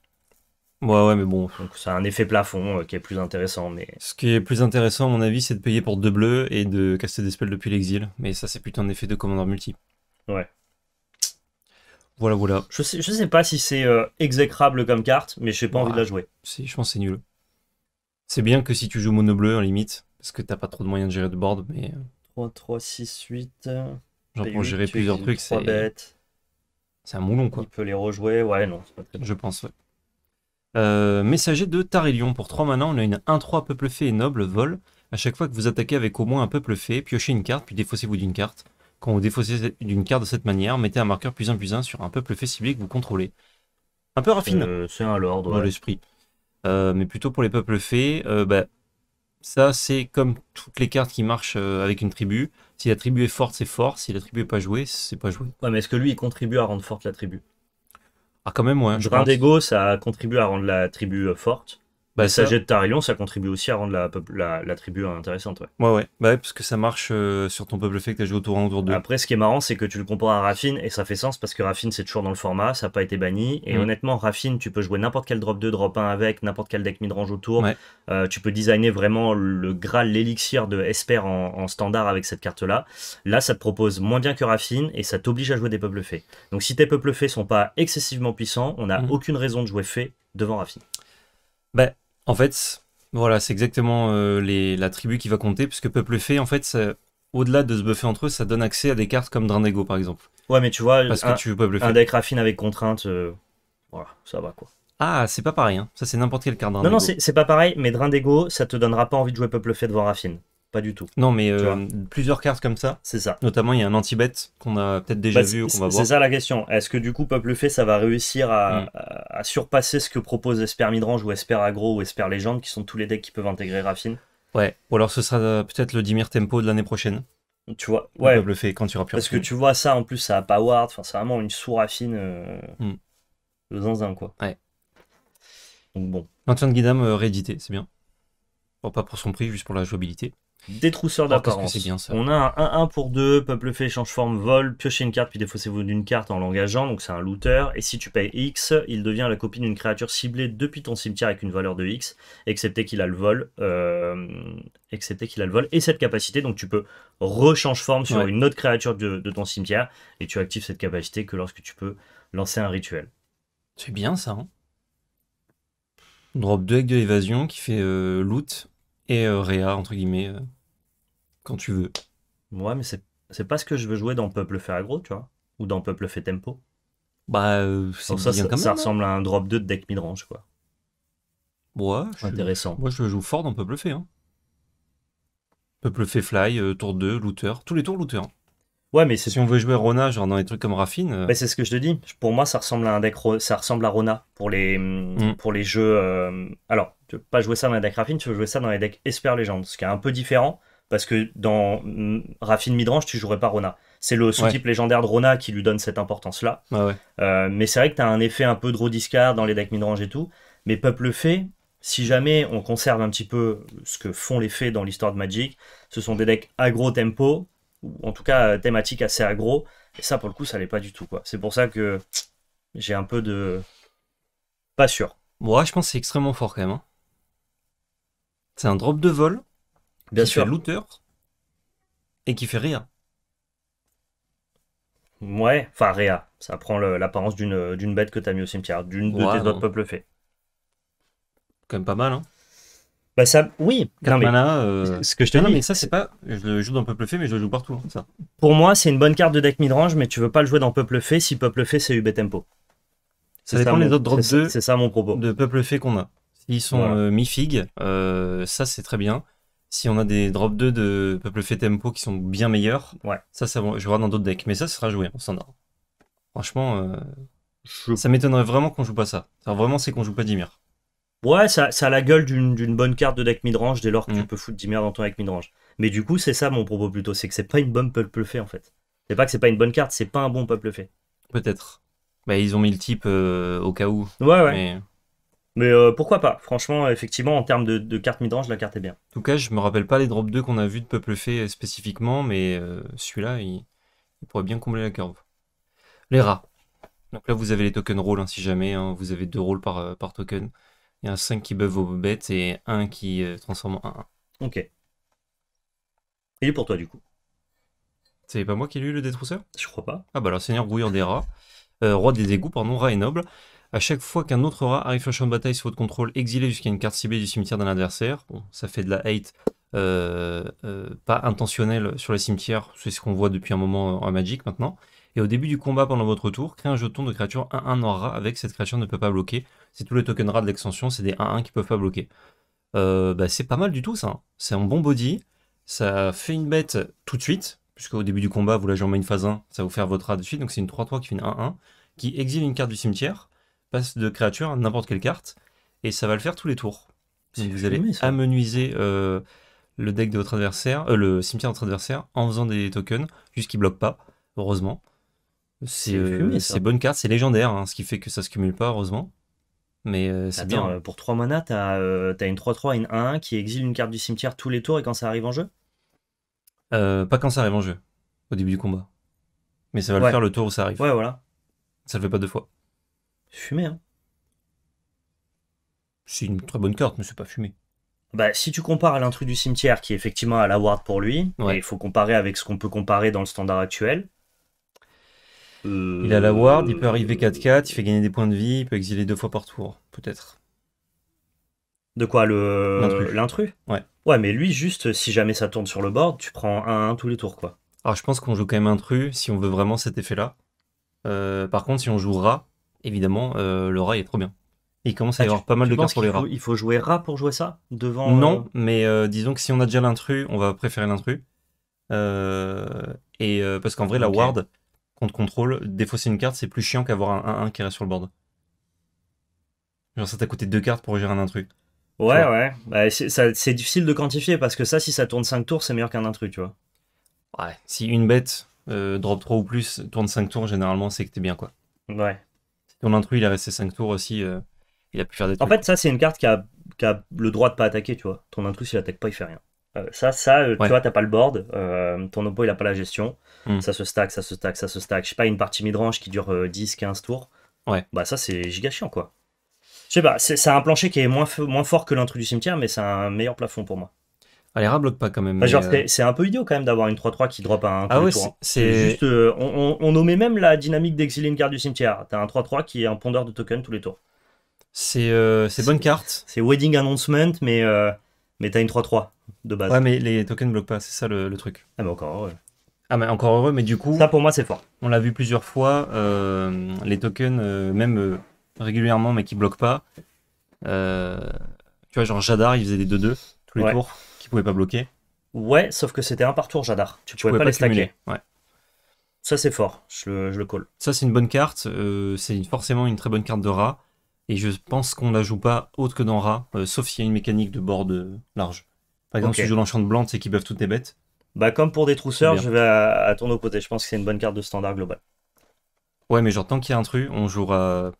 Speaker 1: Ouais, ouais, mais bon. c'est
Speaker 2: un effet plafond euh, qui est plus intéressant. mais... Ce qui est
Speaker 1: plus intéressant, à mon avis, c'est de payer pour deux bleus et de caster des spells depuis l'exil. Mais ça, c'est plutôt un effet de commandant multi. Ouais. Voilà, voilà. Je sais, je sais pas si c'est euh, exécrable comme carte, mais j'ai pas envie de la jouer. Si, je pense que c'est nul. C'est bien que si tu joues mono bleu, en limite, parce que t'as pas trop de moyens de gérer de board, mais.
Speaker 2: 3, 3, 6, 8. Genre
Speaker 1: pour gérer plusieurs trucs, c'est. C'est un moulon, quoi. Il peut les rejouer, ouais, non, pas très Je pense, euh, messager de Tarillion Pour 3 maintenant on a une 1-3 peuple fée et noble, vol. À chaque fois que vous attaquez avec au moins un peuple fée, piochez une carte, puis défaussez-vous d'une carte. Quand vous défaussez d'une carte de cette manière, mettez un marqueur plus 1 plus 1 sur un peuple fée ciblé que vous contrôlez. Un peu raffiné euh, c'est un lord, l'esprit. Euh, mais plutôt pour les peuples fées, bah, ça c'est comme toutes les cartes qui marchent avec une tribu. Si la tribu est forte, c'est fort. Si la tribu n'est pas jouée, c'est pas joué.
Speaker 2: Ouais, mais est-ce que lui, il contribue à rendre forte la tribu
Speaker 1: ah, quand même, ouais. que d'ego,
Speaker 2: ça contribue à rendre la tribu euh, forte. Bah, le ça... de Tarillon, ça contribue aussi à rendre la, la, tribu intéressante. Ouais.
Speaker 1: Ouais, ouais. Bah parce que ça marche euh, sur ton peuple fait que tu as joué autour tour 1 2. Après,
Speaker 2: ce qui est marrant, c'est que tu le compares à Raffine, et ça fait sens parce que Raffine, c'est toujours dans le format, ça n'a pas été banni. Et mm. honnêtement, Raffine, tu peux jouer n'importe quel drop 2, drop 1 avec, n'importe quel deck midrange autour. Euh, tu peux designer vraiment le Graal, l'élixir de Esper en, standard avec cette carte-là. Là, ça te propose moins bien que Raffine, et ça t'oblige à jouer des peuples faits. Donc si tes peuples faits sont pas excessivement puissants, on n'a mm.
Speaker 1: aucune raison de jouer fait devant Raffine. Bah, en fait, voilà, c'est exactement euh, les, la tribu qui va compter, puisque Peuple Fait, en fait, au-delà de se buffer entre eux, ça donne accès à des cartes comme d'Ego, par exemple. Ouais, mais tu vois, Parce un, que tu Peuple deck raffine avec contrainte, euh, voilà, ça va quoi. Ah, c'est pas pareil, hein. ça c'est n'importe quelle carte Non, non,
Speaker 2: c'est pas pareil, mais d'Ego, ça te donnera pas envie de jouer Peuple de devant Raffine. Pas du tout. Non, mais euh,
Speaker 1: plusieurs cartes comme ça. C'est ça. Notamment, il y a un anti bête qu'on a peut-être déjà bah, vu va voir. C'est ça
Speaker 2: la question. Est-ce que du coup, Peuple Fait, ça va réussir mm. à, surpasser ce que propose Esper Midrange ou Esper Agro ou Esper Légende, qui sont tous les decks qui peuvent intégrer Raffine
Speaker 1: Ouais. Ou alors, ce sera euh, peut-être le Dimir Tempo de l'année prochaine. Tu vois, ouais. Peuple Fait, quand tu auras plus Parce que tu
Speaker 2: vois ça, en plus, ça a pas Ward. c'est vraiment une sous-raffine. Euh... Mm. zinzin,
Speaker 1: quoi. Ouais. Donc bon. L'Ancien Guidam euh, réédité, c'est bien. pas pour son prix, juste pour la jouabilité. Détrousseur d'apparence. on
Speaker 2: a un 1-1 pour 2, peuple fait, change forme, vol, piochez une carte, puis défaussez-vous d'une carte en l'engageant, donc c'est un looter. Et si tu payes X, il devient la copie d'une créature ciblée depuis ton cimetière avec une valeur de X, excepté qu'il a le vol. Euh, excepté qu'il a le vol et cette capacité, donc tu peux rechange forme sur une autre créature de, ton cimetière, et tu actives cette capacité que lorsque tu peux lancer un rituel. C'est bien ça. Hein.
Speaker 1: Drop 2 avec de l'évasion qui fait euh, loot et euh, réa, entre guillemets quand tu veux.
Speaker 2: Ouais, mais c'est, pas ce que je veux jouer dans Peuple fait Agro, tu vois, ou dans Peuple fait tempo.
Speaker 1: Bah, euh, c'est ça, ça, quand même, ça hein. ressemble à un drop 2 de deck midrange, quoi. Ouais, intéressant. moi, je joue fort dans Peuple fait. Hein. Peuple fait fly, euh, tour 2, looter, tous les tours looter. Hein. Ouais, mais c'est... si on veut jouer Rona, genre dans les trucs comme Raffine. Euh. mais Bah, c'est ce que je te dis. Pour moi, ça ressemble à un deck, ça ressemble à Rona
Speaker 2: pour les mm, mm. pour les jeux. Alors, tu veux pas jouer ça dans les decks Raffine, tu veux jouer ça dans les decks Esper Legend, ce qui est un peu différent parce que dans Raffine Midrange, tu jouerais pas Rona. C'est le sous-type légendaire de Rona qui lui donne cette importance-là. Euh, mais c'est vrai que tu as un effet un peu de discard dans les decks midrange et tout. Mais Peuple fait, si jamais on conserve un petit peu ce que font les fées dans l'histoire de Magic, ce sont des decks agro tempo, ou en tout cas euh, thématique assez agro. Et ça, pour le coup, ça l'est pas du tout. quoi. C'est pour ça que j'ai un peu de.
Speaker 1: Pas sûr. Moi, je pense que c'est extrêmement fort quand même. Hein. C'est un drop de vol. Bien qui sûr. Fait Looter et qui fait Réa.
Speaker 2: Ouais, enfin Réa, ça prend l'apparence d'une bête que t'as mis au cimetière, d'une de tes autres
Speaker 1: peuples faits. Quand même pas mal, hein. Bah ça, oui, quand même. Euh, ce que je te ah dis, mais ça, c'est pas. Je le joue dans Peuple Fait, mais je le joue partout, hein, ça.
Speaker 2: pour moi c'est une bonne carte de deck midrange, mais tu veux pas le jouer dans peuple fait si peuple fait c'est UB tempo.
Speaker 1: Ça C'est dépend des autres drops ça mon propos. de Peuple Fait qu'on a. Ils sont euh, mi-fig, euh, ça, c'est très bien si on a des drop 2 de peuple fait tempo qui sont bien meilleurs, ça, ça je vois dans d'autres decks. Mais ça, ce sera joué en standard. Franchement, euh, ça m'étonnerait vraiment qu'on joue pas ça. vraiment, c'est qu'on joue pas Dimir. Ouais, ça, a la gueule d'une bonne carte de deck midrange dès lors que
Speaker 2: peut tu mm. peux foutre Dimir dans ton deck midrange. Mais du coup, c'est ça mon propos plutôt, c'est que c'est pas une bonne peuple fait en fait. C'est pas que c'est pas une bonne carte, c'est pas un bon peuple fait. Peut-être. Bah, ils ont mis le type euh, au cas où. Ouais, ouais. Mais euh, pourquoi pas Franchement, effectivement, en termes de, carte midrange, la carte est bien. En
Speaker 1: tout cas, je me rappelle pas les drops 2 qu'on a vu de Peuple Fait euh, spécifiquement, mais euh, celui-là, il, pourrait bien combler la curve. Les rats. Donc là, vous avez les token rolls, hein, si jamais. Hein. vous avez deux rôles par, token. Il y a un 5 qui buff vos bêtes et un qui transforme en 1 Ok. Il est pour toi, du coup. C'est pas moi qui ai lu le détrousseur Je crois pas. Ah bah alors, Seigneur des rats. roi des égouts, pardon, rat et noble. À chaque fois qu'un autre rat arrive sur le champ de bataille sous votre contrôle, exilé jusqu'à une carte ciblée du cimetière d'un adversaire, bon, ça fait de la hate euh, euh, pas intentionnelle sur le cimetière, c'est ce qu'on voit depuis un moment euh, en Magic maintenant. Et au début du combat pendant votre tour, créez un jeton de créature 1-1 noir rat avec cette créature ne peut pas bloquer. C'est tous les tokens rats de l'extension, c'est des 1-1 qui ne peuvent pas bloquer. Bah, c'est pas mal du tout ça, hein. c'est un bon body, ça fait une bête tout de suite, puisqu'au début du combat vous la en main phase 1, ça va vous faire votre rat de suite, donc c'est une 3-3 qui fait une 1-1, qui exile une carte du cimetière, de créature n'importe quelle carte, et ça va le faire tous les tours. si vous allez amenuiser euh, le deck de votre adversaire, euh, le cimetière de votre adversaire, en faisant des tokens, juste qu'il bloque pas, heureusement. C'est une euh, bonne carte, c'est légendaire, hein, ce qui fait que ça se cumule pas, heureusement. Mais c'est bien. pour
Speaker 2: 3 mana, t'as as une 3-3 et une 1 qui exile une carte du cimetière tous les tours et quand ça arrive en jeu
Speaker 1: Pas quand ça arrive en jeu, au début du combat. Mais ça va le faire le tour où ça arrive. Ouais, voilà. Ça le fait pas deux fois. Fumé, hein. C'est une très bonne carte, mais c'est pas fumé.
Speaker 2: Bah, si tu compares à l'intrus du cimetière, qui est effectivement à la ward pour lui, il faut comparer avec ce qu'on peut comparer dans le standard actuel.
Speaker 1: Il a la ward, il peut euh, arriver 4-4, il fait gagner des points de vie, il peut exiler deux fois par tour, peut-être. De quoi le l'intrus Ouais. Ouais, mais lui, juste, si jamais ça tourne sur le board, tu prends un 1 tous les tours, quoi. Alors, je pense qu'on joue quand même intrus si on veut vraiment cet effet-là. Euh, par contre, si on joue rat, évidemment, euh, le rat il est trop bien. Il commence à y ah, avoir pas mal de cartes pour les rats.
Speaker 2: Il faut jouer rat pour jouer ça devant. Non,
Speaker 1: euh, mais euh, disons que si on a déjà l'intrus, on va préférer l'intrus. et parce qu'en vrai, la ward contre contrôle, défausser une carte, c'est plus chiant qu'avoir un 1-1 qui reste sur le board. Genre ça t'a coûté deux cartes pour gérer un intrus. Ouais, ouais. Bah, c'est difficile de
Speaker 2: quantifier parce que ça, si ça tourne 5 tours, c'est meilleur qu'un intrus, tu vois.
Speaker 1: Ouais, si une bête drop 3 ou plus, tourne 5 tours, généralement, c'est que t'es bien, quoi. Ouais. Ton intrus, il est resté 5 tours aussi. Euh, il a pu faire des En fait, ça, c'est une carte qui a, le droit de pas attaquer, tu vois. Ton intrus, s'il attaque pas, il
Speaker 2: fait rien. Euh, ça, ça euh, tu vois, t'as pas le board. ton oppo, il a pas la gestion. Hmm. Ça se stack, ça se stack, ça se stack. Je sais pas, une partie midrange qui dure 10, 15 tours. Ouais. Bah, ça, c'est giga chiant, quoi. Je sais pas, c'est un plancher qui est moins, moins fort que l'intrus du cimetière, mais c'est un meilleur plafond pour moi.
Speaker 1: Ah, les rats bloquent pas quand même. Bah, euh,
Speaker 2: c'est un peu idiot quand même d'avoir une 3-3 qui drop
Speaker 1: un. Ah ouais, hein. c'est
Speaker 2: euh, on, on, nommait même la dynamique d'exiler une carte du cimetière. T'as un 3-3 qui est un pondeur de token tous les tours. C'est euh, bonne carte. C'est Wedding Announcement, mais, euh, mais t'as une 3-3
Speaker 1: de base. Ouais, mais les tokens bloquent pas, c'est ça le, truc. Ah, mais encore heureux. Ah, mais encore heureux, mais du coup. Ça pour moi, c'est fort. On l'a vu plusieurs fois, les tokens, même régulièrement, mais qui bloquent pas. tu vois, genre Jadar, il faisait des 2-2 tous les tours pouvait pas bloquer.
Speaker 2: Ouais, sauf que c'était un par tour Jadar. Tu, pouvais, pas, les
Speaker 1: Ouais. Ça, c'est fort. Je le, colle Ça, c'est une bonne carte. Euh, c'est forcément une très bonne carte de rat. Et je pense qu'on la joue pas autre que dans rat, euh, sauf s'il y a une mécanique de bord large. Par exemple, si tu joues l'enchante blanc c'est qu'ils peuvent toutes les bêtes. Bah, comme pour des trousseurs, je
Speaker 2: vais à, tourner au côté. Je pense que c'est une bonne
Speaker 1: carte de standard global. Ouais, mais genre, tant qu'il y a un truc, on jouera.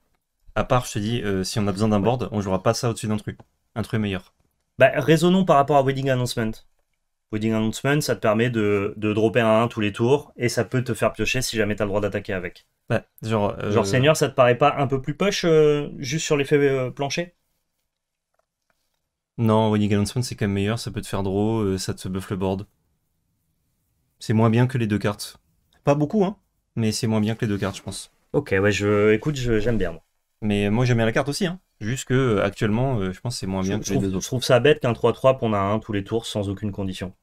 Speaker 1: À part, je te dis, euh, si on a besoin d'un board, on jouera pas ça au-dessus d'un truc. Un truc meilleur. Bah, raisonnons par rapport à Wedding
Speaker 2: Announcement. Wedding Announcement, ça te permet de, dropper un 1 tous les tours et ça peut te faire piocher si jamais tu as le droit d'attaquer avec.
Speaker 1: genre, euh, Seigneur,
Speaker 2: ça te paraît pas un peu plus poche euh, juste sur l'effet euh, plancher
Speaker 1: Non, Wedding Announcement c'est quand même meilleur, ça peut te faire draw, ça te buff le board. C'est moins bien que les deux cartes. Pas beaucoup, hein, mais c'est moins bien que les deux cartes, je pense. Ok, ouais, je, écoute, j'aime bien. Mais moi j'aime bien la carte aussi, hein. Juste que euh, actuellement, euh, je pense que c'est moins bien que les autres. Je trouve ça bête qu'un 3-3 pour a un tous les tours sans aucune condition.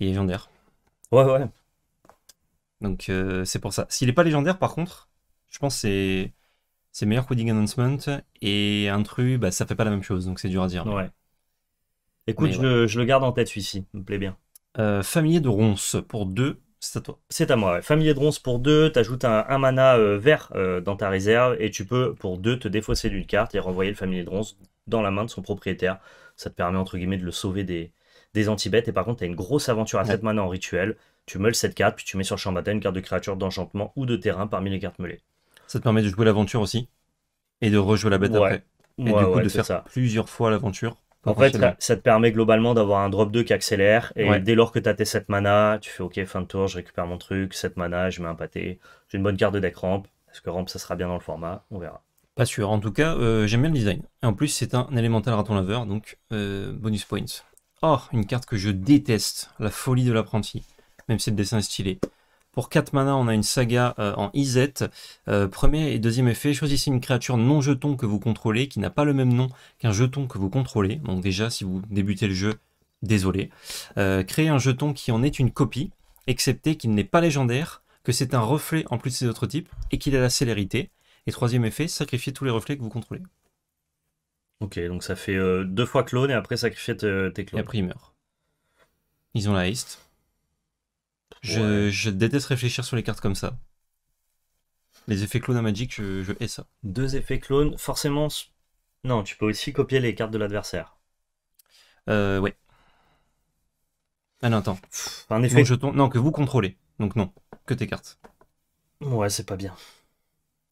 Speaker 1: Il est légendaire. Ouais, ouais. Donc euh, c'est pour ça. S'il n'est pas légendaire, par contre, je pense que c'est. C'est meilleur coding announcement et un truc, bah, ça fait pas la même chose, donc c'est dur à dire. Ouais. Écoute, je,
Speaker 2: le garde en tête celui-ci, me plaît bien.
Speaker 1: Euh, familier de ronces pour 2 c'est à toi. C'est à moi. Ouais.
Speaker 2: Familier de pour deux. t'ajoutes un, un mana euh, vert euh, dans ta réserve et tu peux pour deux te défausser d'une carte et renvoyer le Famille de dans la main de son propriétaire. Ça te permet entre guillemets de le sauver des, des anti-bêtes. Et par contre, t'as une grosse aventure à cette mana en rituel. Tu meules cette carte, puis tu mets sur le champ de bataille une carte de créature, d'enchantement ou de terrain parmi les cartes meulées.
Speaker 1: Ça te permet de jouer l'aventure aussi et de rejouer la bête après. Et du coup, de faire ça.
Speaker 2: plusieurs fois l'aventure en fait, ça te permet globalement d'avoir un drop 2 qui accélère. Et dès lors que tu as tes 7 mana, tu fais OK, fin de tour, je récupère mon truc, 7 mana, je mets un pâté. J'ai une bonne carte de deck ramp. Est-ce que ramp, ça sera bien dans le format On verra.
Speaker 1: Pas sûr. En tout cas, euh, j'aime bien le design. Et en plus, c'est un élémental raton laveur, donc euh, bonus points. Or, une carte que je déteste, la folie de l'apprenti, même si le dessin est stylé. Pour 4 mana, on a une saga euh, en IZ. Euh, premier et deuxième effet, choisissez une créature non jeton que vous contrôlez, qui n'a pas le même nom qu'un jeton que vous contrôlez. Donc déjà, si vous débutez le jeu, désolé. Euh, créez un jeton qui en est une copie, excepté qu'il n'est pas légendaire, que c'est un reflet en plus de ses autres types, et qu'il a la célérité. Et troisième effet, sacrifiez tous les reflets que vous contrôlez. Ok, donc ça fait deux fois clone et après sacrifier tes clones. Et après, il meurt. Ils ont la haste. Je, déteste réfléchir sur les cartes comme ça. Les effets clones à Magic, je, hais ça. Deux effets clones,
Speaker 2: forcément. Non, tu peux aussi copier les cartes de l'adversaire. Euh, ouais.
Speaker 1: Ah non, attends. Un effet. Non, jeton... non, que vous contrôlez. Donc non, que tes cartes. Ouais, c'est pas bien.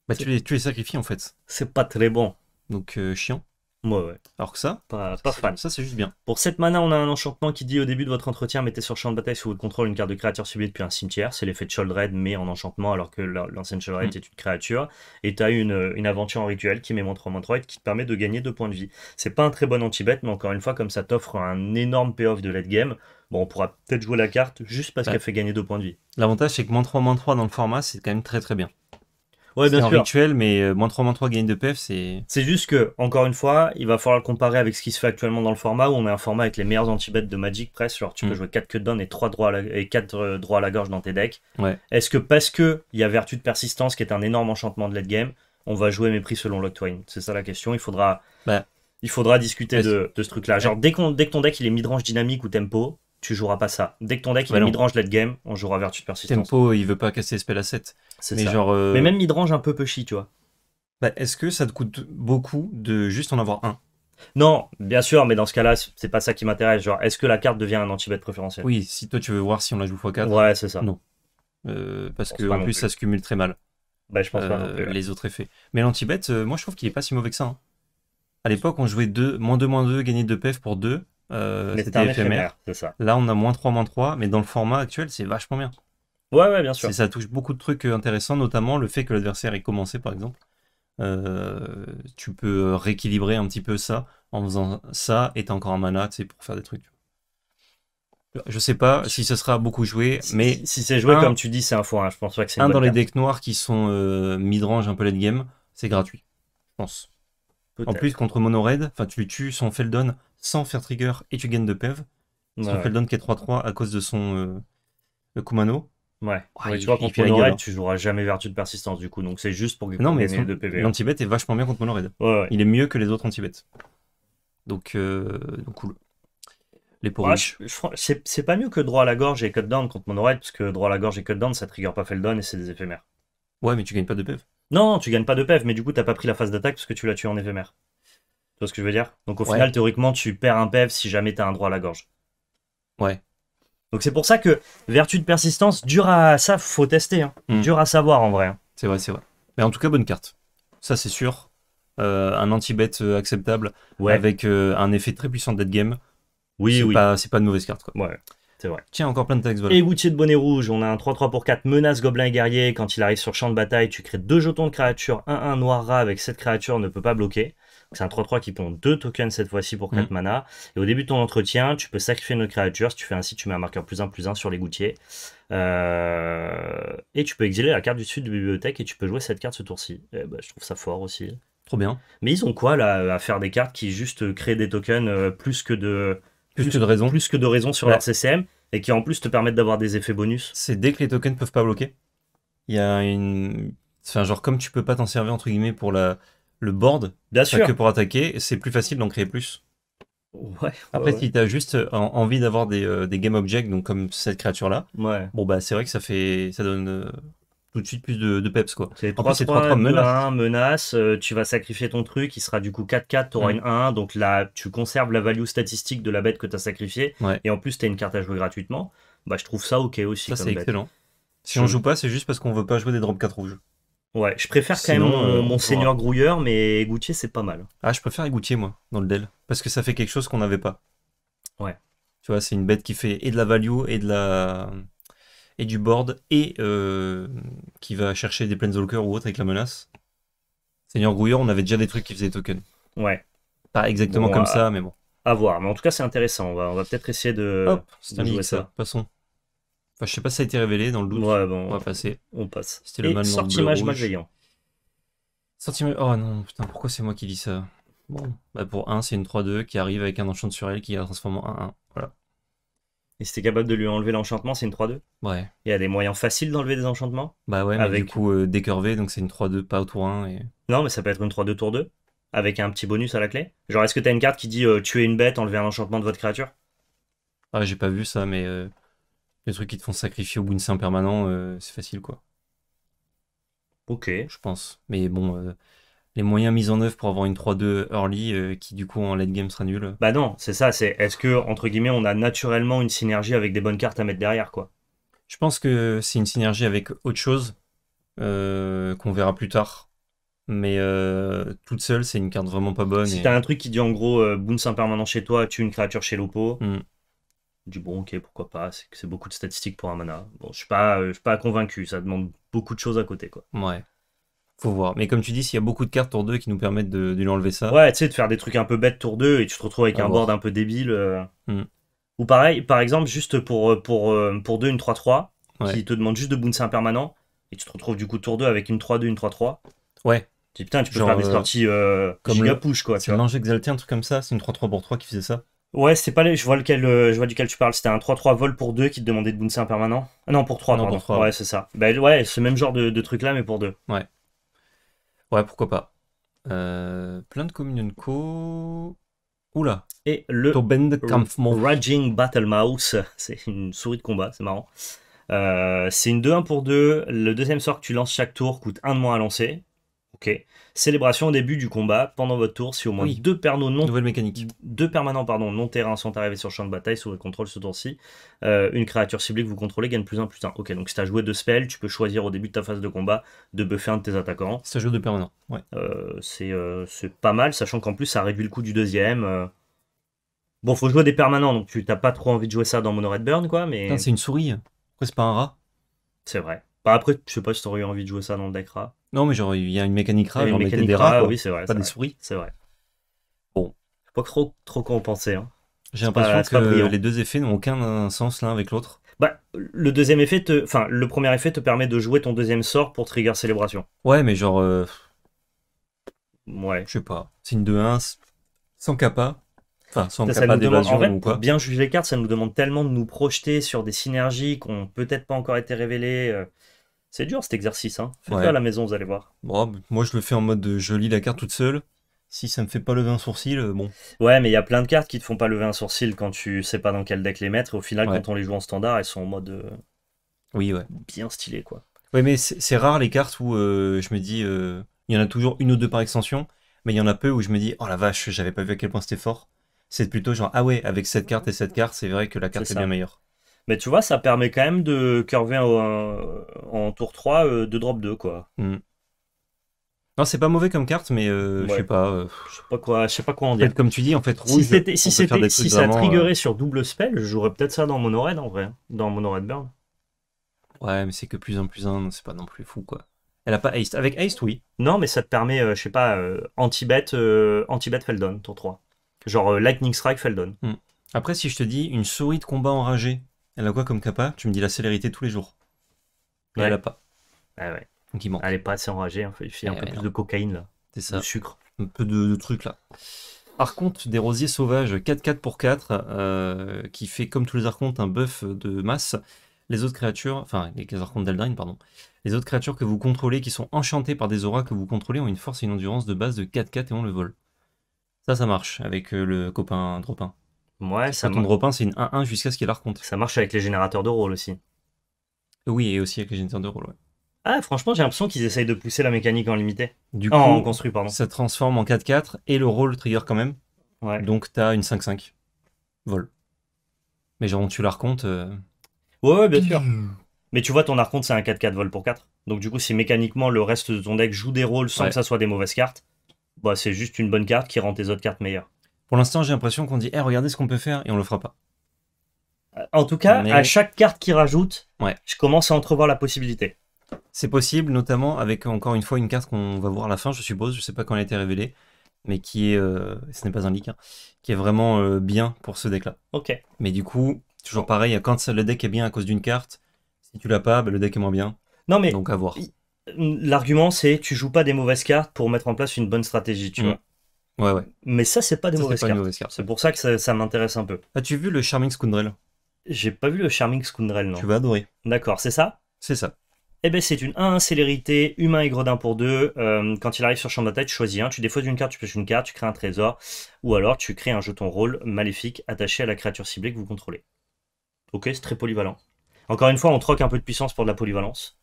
Speaker 1: Bah, tu les, tu sacrifies en fait. C'est pas très bon. Donc euh, chiant. Ouais, ouais. Alors que ça, pas, fan. Ça, c'est juste bien. Pour cette mana, on a un
Speaker 2: enchantement qui dit au début de votre entretien mettez sur champ de bataille sous votre contrôle une carte de créature subie depuis un cimetière. C'est l'effet de Sholdred, mais en enchantement, alors que l'ancienne Sholdred était mm. est une créature. Et t'as une, aventure en rituel qui met moins 3 3 et qui te permet de gagner 2 points de vie. C'est pas un très bon anti-bête, mais encore une fois, comme ça t'offre un énorme payoff de late game, bon, on pourra peut-être jouer la carte juste parce qu'elle fait gagner 2 points de vie.
Speaker 1: L'avantage, c'est que moins 3 3 dans le format, c'est quand même très très bien.
Speaker 2: Ouais, bien sûr. mais euh, moins 3, moins 3 gain de PF, e c'est. C'est juste que, encore une fois, il va falloir le comparer avec ce qui se fait actuellement dans le format où on a un format avec les meilleurs anti-bêtes de Magic press Genre, tu peux mm. jouer 4 cutdowns et 3 droits et 4 euh, droits à la gorge dans tes decks. Ouais. Est-ce que parce que il y a vertu de persistance qui est un énorme enchantement de late game, on va jouer mépris selon Lock C'est ça la question. Il faudra. Bah. Il faudra discuter de, ce truc-là. Genre, dès, dès que ton deck il est midrange dynamique ou tempo, tu joueras pas ça. Dès que ton deck il bah est midrange late game, on jouera vertu de persistance. Tempo, il veut pas casser spell à 7. Mais, Genre, euh, mais même
Speaker 1: midrange un peu pushy, tu vois. Bah, est-ce que ça te coûte beaucoup de juste en avoir un
Speaker 2: non, bien sûr, mais dans ce cas-là, c'est pas ça qui m'intéresse. Genre, est-ce que
Speaker 1: la carte devient un anti-bet préférentiel Oui, si toi tu veux voir si on la joue x4. Ouais, c'est ça. Non. Euh, parce que en plus, ça se cumule très mal. Bah, je pense pas euh, Les autres effets. Mais l'anti-bet, moi je trouve qu'il est pas si mauvais que ça. A hein. À l'époque, on jouait 2, moins 2, moins 2, gagner 2 PF pour 2. Euh, c'était éphémère. ça. Là, on a moins 3, moins 3, mais dans le format actuel, c'est vachement bien. Ouais, ouais, bien sûr. ça touche beaucoup de trucs euh, intéressants, notamment le fait que l'adversaire ait commencé, par exemple. Euh, tu peux euh, rééquilibrer un petit peu ça en faisant ça et t'as encore un mana c'est pour faire des trucs. Je sais pas si ce sera beaucoup joué, mais. Si, c'est joué, comme tu
Speaker 2: dis, c'est un four. Hein. je pense que c'est. Un dans les decks
Speaker 1: noirs qui sont midrange un peu late game, c'est gratuit. Je pense. En plus, contre mono enfin, tu tues son Feldon sans faire trigger et tu gagnes de PEV. Ouais, Feldon qui est 3-3 à cause de son euh, Kumano. Ouais. ouais ah, tu vois, contre Monoraid, hein. tu joueras jamais vertu de persistance du coup. Donc c'est juste pour Non, mais l'Antibet e est vachement bien contre Ouais. Il est mieux que les autres anti Donc, euh, donc cool les
Speaker 2: ouais, ah, c'est pas mieux que droit à la gorge et cut contre Monoride, parce que droit à la gorge et cut down, ça trigger pas Feldon et c'est des éphémères. Ouais, mais tu gagnes pas de PEV. Non, non, tu gagnes pas de PEV, mais du coup, t'as pas pris la phase d'attaque parce que tu l'as tué en éphémère. Tu vois ce que je veux dire Donc au final, théoriquement, tu perds un pef si jamais tu as un droit à la gorge. Ouais. Donc c'est pour ça que vertu de persistance, dur à ça, faut tester.
Speaker 1: Hein. Hmm. Dur à savoir en vrai. Hein. C'est vrai, c'est vrai. Mais en tout cas, bonne carte. Ça, c'est sûr. Euh, un anti-bet euh, acceptable avec euh, un effet très puissant de game. Oui, oui. c'est pas de mauvaise carte. Quoi. Ouais, c'est vrai. Tiens, encore plein de textes, Voilà. Et
Speaker 2: Goutier de Bonnet Rouge, on a un 3-3 pour 4 menace gobelin et guerrier. Quand il arrive sur champ de bataille, tu crées deux jetons de créatures, 1-1 noir rat avec cette créature ne peut pas bloquer. C'est un 3-3 qui pond deux tokens cette fois-ci pour 4 mm. mana. Et au début de ton entretien, tu peux sacrifier une créature. Si tu fais ainsi, tu mets un marqueur plus 1 plus 1 sur les gouttiers. Euh, et tu peux exiler la carte du sud de bibliothèque et tu peux jouer cette carte ce tour-ci. Eh ben, je trouve ça fort aussi. Trop bien. Mais ils ont quoi là à faire des cartes qui juste créent des tokens euh, plus que de. Plus, que de raison. Plus
Speaker 1: que de raison sur leur CCM et qui en plus te permettent d'avoir des effets bonus. C'est dès que les tokens ne peuvent pas bloquer. Il y a une. Enfin, genre, comme tu peux pas t'en servir entre guillemets pour la le board Bien sûr. que pour attaquer, c'est plus facile d'en créer plus. Ouais, Après, si tu as juste euh, envie d'avoir euh, des, game objects, donc comme cette créature-là, ouais. bon bah c'est vrai que ça fait, ça donne euh, tout de suite plus de, peps quoi. C'est 3, 3, menaces.
Speaker 2: menace, tu vas sacrifier ton truc, il sera du coup 4-4, tu auras une 1, donc là tu conserves la value statistique de la bête que tu as sacrifiée, et en plus t'as une carte à jouer gratuitement. Bah je trouve ça ok aussi. Ça c'est excellent. Si on joue
Speaker 1: pas, c'est juste parce qu'on veut pas jouer des drops 4 rouges. Ouais, je préfère quand même euh, euh, mon Seigneur Grouilleur, mais Goutier, c'est pas mal. Ah, je préfère Goutier, moi, dans le Dell. Parce que ça fait quelque chose qu'on n'avait pas. Ouais. Tu vois, c'est une bête qui fait et de la value et de la et du board et euh, qui va chercher des Planeswalkers ou autre avec la menace. Seigneur Grouilleur, on avait déjà des trucs qui faisaient token. Ouais. Pas exactement comme ça, mais bon. À voir. Mais en tout cas, c'est intéressant. On va, on va peut-être essayer de, Hop, un ça. Passons. Enfin, je sais pas si ça a été révélé dans le doute. Ouais, bon, on va passer. On passe. C'était le Sortie sortimage malveillant. Sortimage. Oh non, putain, pourquoi c'est moi qui dis ça Bon, bah pour 1, c'est une 3-2 qui arrive avec un enchantement sur elle qui la transforme en 1-1. Voilà. Et si t'es capable de lui enlever l'enchantement, c'est une 3-2 Ouais. Il y a des moyens faciles d'enlever des enchantements Bah ouais, mais avec... du coup, euh, décurvé, donc c'est une 3-2 pas au tour 1. Et... Non, mais ça peut être une 3-2 tour 2, avec un petit bonus à la clé. Genre, est-ce que t'as une carte qui dit euh, tuer une bête, enlever un enchantement de votre créature Ah, j'ai pas vu ça, mais. Euh, les trucs qui te font sacrifier au saint permanent, euh, c'est facile, quoi. Ok. Je pense. Mais bon, euh, les moyens mis en œuvre pour avoir une 3-2 early euh, qui, du coup, en late game sera nulle. Bah non, c'est ça. C'est est-ce que, entre guillemets, on a naturellement une synergie avec des bonnes cartes à mettre derrière, quoi. Je pense que c'est une synergie avec autre chose qu'on verra plus tard. Mais toute seule, c'est une carte vraiment pas bonne. Si t'as un truc qui dit en gros, saint permanent chez toi, tue une créature chez l'Opo. Hmm
Speaker 2: dis bon ok pourquoi pas, c'est, que c'est beaucoup de statistiques pour un mana. Bon je suis pas, je pas convaincu, ça demande
Speaker 1: beaucoup de choses à côté quoi. Ouais. Faut voir. Mais comme tu dis, s'il y a beaucoup de cartes tour 2 qui nous permettent de, de lui enlever ça. Ouais, tu sais, de faire des trucs un peu bêtes tour 2 et tu te retrouves avec un board un peu débile. Euh. Mm.
Speaker 2: Ou pareil, par exemple, juste pour, euh, pour, euh, pour 2, une 3-3, qui te demande juste de bouncer un permanent, et tu te retrouves du coup tour 2 avec une 3-2, une 3-3. Ouais. Tu dis putain, tu peux faire des sorties comme la
Speaker 1: quoi. C'est un danger exalté, un truc comme ça, c'est une 3-3 pour 3 qui faisait ça. Ouais, pas les... je vois lequel euh, je
Speaker 2: vois duquel tu parles, c'était un 3-3 vol pour 2 qui te demandait de bouncer un permanent. Ah non, pour 3 ah non, Pour ouais, c'est ça. Bah, ouais,
Speaker 1: ce même genre de, truc là mais pour 2. Ouais. Ouais, pourquoi pas. Euh, plein de communion co Oula.
Speaker 2: Et le ben Raging Battle Mouse, c'est une souris de combat, c'est marrant. Euh, c'est une 2-1 pour 2. Le deuxième sort que tu lances chaque tour coûte 1 de moins à lancer. Ok. Célébration au début du combat. Pendant votre tour, si au moins deux permanents non nouvelle mécanique, deux permanents pardon non terrain sont arrivés sur le champ de bataille sous votre contrôle ce tour-ci, euh, une créature ciblée que vous contrôlez gagne plus un plus un. Ok. Donc si t'as joué deux spells, tu peux choisir au début de ta phase de combat de buffer un de tes attaquants. Ça joue de permanents, Ouais. Euh, euh, c'est pas mal, sachant qu'en plus ça réduit le coût du deuxième. Bon, faut jouer des permanents, donc tu t'as pas trop envie de jouer ça dans Mono Red Burn, quoi. Mais c'est une
Speaker 1: souris. Pourquoi c'est pas un rat
Speaker 2: C'est vrai. Bah après, je sais pas si t'aurais eu envie de jouer ça dans le deck Ra.
Speaker 1: Non, mais genre, il y a une mécanique a une mécanique des oui, c'est vrai. Pas des
Speaker 2: souris. C'est vrai. Bon. Pas trop, trop hein. J'ai l'impression que les deux
Speaker 1: effets n'ont aucun sens l'un avec l'autre.
Speaker 2: Bah, le deuxième effet, te... enfin, le premier effet te permet de jouer ton deuxième sort pour trigger célébration.
Speaker 1: Ouais, mais genre. Euh, ouais. Je sais pas. Signe de 1, sans kappa. Enfin, sans capa kappa ou quoi.
Speaker 2: bien juger les cartes, ça nous demande tellement de nous projeter sur des synergies qui n'ont peut-être pas encore été révélées. Euh, c'est dur cet exercice, hein. Faites-le à la maison, vous allez voir.
Speaker 1: Bah, moi je le fais en mode euh, je lis la carte toute seule. Si ça me fait pas lever un sourcil, euh, bon.
Speaker 2: Ouais, mais il y a plein de cartes qui te font pas lever un sourcil quand tu sais pas dans quel deck les mettre. Au final, quand on les joue en standard, elles sont en mode. Euh, oui, ouais. bien stylé, quoi.
Speaker 1: Oui, mais c'est rare les cartes où je me dis. Il y en a toujours une ou deux par extension, mais il y en a peu où je me dis, oh la vache, j'avais pas vu à quel point c'était fort. C'est plutôt genre, ah ouais, avec cette carte et cette carte, c'est vrai que la carte est, bien meilleure. Mais tu vois, ça permet quand même de curver en, en tour 3 euh, de drop 2, quoi. Hmm. Non, c'est pas mauvais comme carte, mais euh, je sais pas. Euh, je sais pas quoi, je sais pas quoi en dire. comme tu dis, en fait, rouge. Si, ça triggerait
Speaker 2: sur double spell, je jouerais peut-être ça dans mon red en vrai, hein. dans mon de burn.
Speaker 1: Ouais, mais c'est que plus 1 plus un,
Speaker 2: c'est pas non plus fou quoi. Elle a pas haste. Avec haste, oui. Non, mais ça te permet, je sais pas, anti-bet,
Speaker 1: anti-bet Feldon, tour 3. Genre Lightning Strike Feldon. Hmm. Après, si je te dis une souris de combat enragée, elle a quoi comme capa Tu me dis la célérité tous les jours. elle a pas. Ah Donc il manque. Elle est pas assez enragée. Il fait un peu plus de cocaïne là. C'est ça. De sucre. Un peu de, de trucs là. contre, des rosiers sauvages 4-4 pour 4, euh, qui fait comme tous les archontes, un buff de masse. Les autres créatures, enfin les archontes d'Eldraine, pardon, les autres créatures que vous contrôlez, qui sont enchantées par des auras que vous contrôlez, ont une force et une endurance de base de 4-4 et on le vole. Ça, ça marche avec euh, le copain Dropin. Ouais, ça tombe c'est une 1-1 jusqu'à ce qu'il la raconte. Ça marche avec les générateurs de rôle aussi. Oui, et aussi avec les générateurs de rôle, ouais. Ah, franchement, j'ai l'impression qu'ils essayent de pousser la mécanique en limité. Du ah, en construit, pardon. Ça transforme en 4-4 et le rôle trigger quand même. Ouais. Donc, t'as une 5-5. Vol. Mais genre, tu la racontes. Ouais, bien sûr. Mmh. Mais tu vois, ton arconte, c'est un 4-4 vol pour 4.
Speaker 2: Donc, du coup, si mécaniquement le reste de ton deck joue des rôles sans que ça soit des mauvaises cartes, bah, c'est juste une bonne carte qui rend tes autres cartes meilleures.
Speaker 1: Pour l'instant, j'ai l'impression qu'on dit, hey, eh, regardez ce qu'on peut faire et on le fera pas.
Speaker 2: Euh, en tout cas, à
Speaker 1: chaque carte qu'ils rajoute, je commence à entrevoir la possibilité. C'est possible, notamment avec encore une fois une carte qu'on va voir à la fin, je suppose. Je sais pas quand elle a été révélée, mais qui est, euh, ce n'est pas un leak, hein, qui est vraiment euh, bien pour ce deck-là. Ok. Mais du coup, toujours pareil, quand le deck est bien à cause d'une carte, si tu l'as pas, bah, le deck est moins bien. Non mais.
Speaker 2: Donc à voir. L'argument c'est tu joues pas des mauvaises cartes pour mettre en place une bonne stratégie, tu mm. vois. Ouais, ouais. Mais ça, c'est pas des mauvaises, cartes. C'est pour ça que ça, m'intéresse un peu. As-tu ah, vu le Charming Scoundrel J'ai pas vu le Charming Scoundrel, non. Tu vas adorer. D'accord, c'est ça C'est ça. Eh ben c'est une 1 célérité, humain et gredin pour deux. Euh, quand il arrive sur champ d'attaque, tu choisis un, tu défausses une carte, tu pioches une carte, tu crées un trésor, ou alors tu crées un jeton rôle maléfique attaché à la créature ciblée que vous contrôlez. Ok, c'est très polyvalent. Encore une fois, on troque un peu de puissance pour de la polyvalence.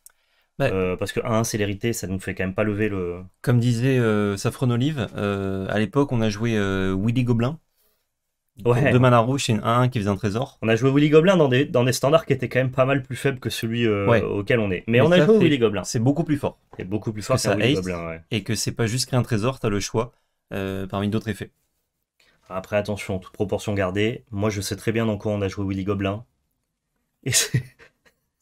Speaker 2: Euh, parce que 1 célérité, ça nous fait quand même pas lever le.
Speaker 1: Comme disait euh, Saffron Olive, euh, à l'époque, on a joué Willy Goblin. De Manarouche, rouge, une 1 qui faisait un trésor.
Speaker 2: On a joué Willy Goblin dans des, dans des standards qui étaient quand même pas mal plus faibles que celui auquel
Speaker 1: on est. Mais, on a joué Willy Goblin. C'est beaucoup plus fort. C'est beaucoup plus fort que, ça Willy Et que c'est pas juste créer un trésor, t'as le choix
Speaker 2: parmi d'autres effets. Après, attention, toute proportion gardée. Moi, je sais très bien dans quoi on a joué Willy Goblin. Et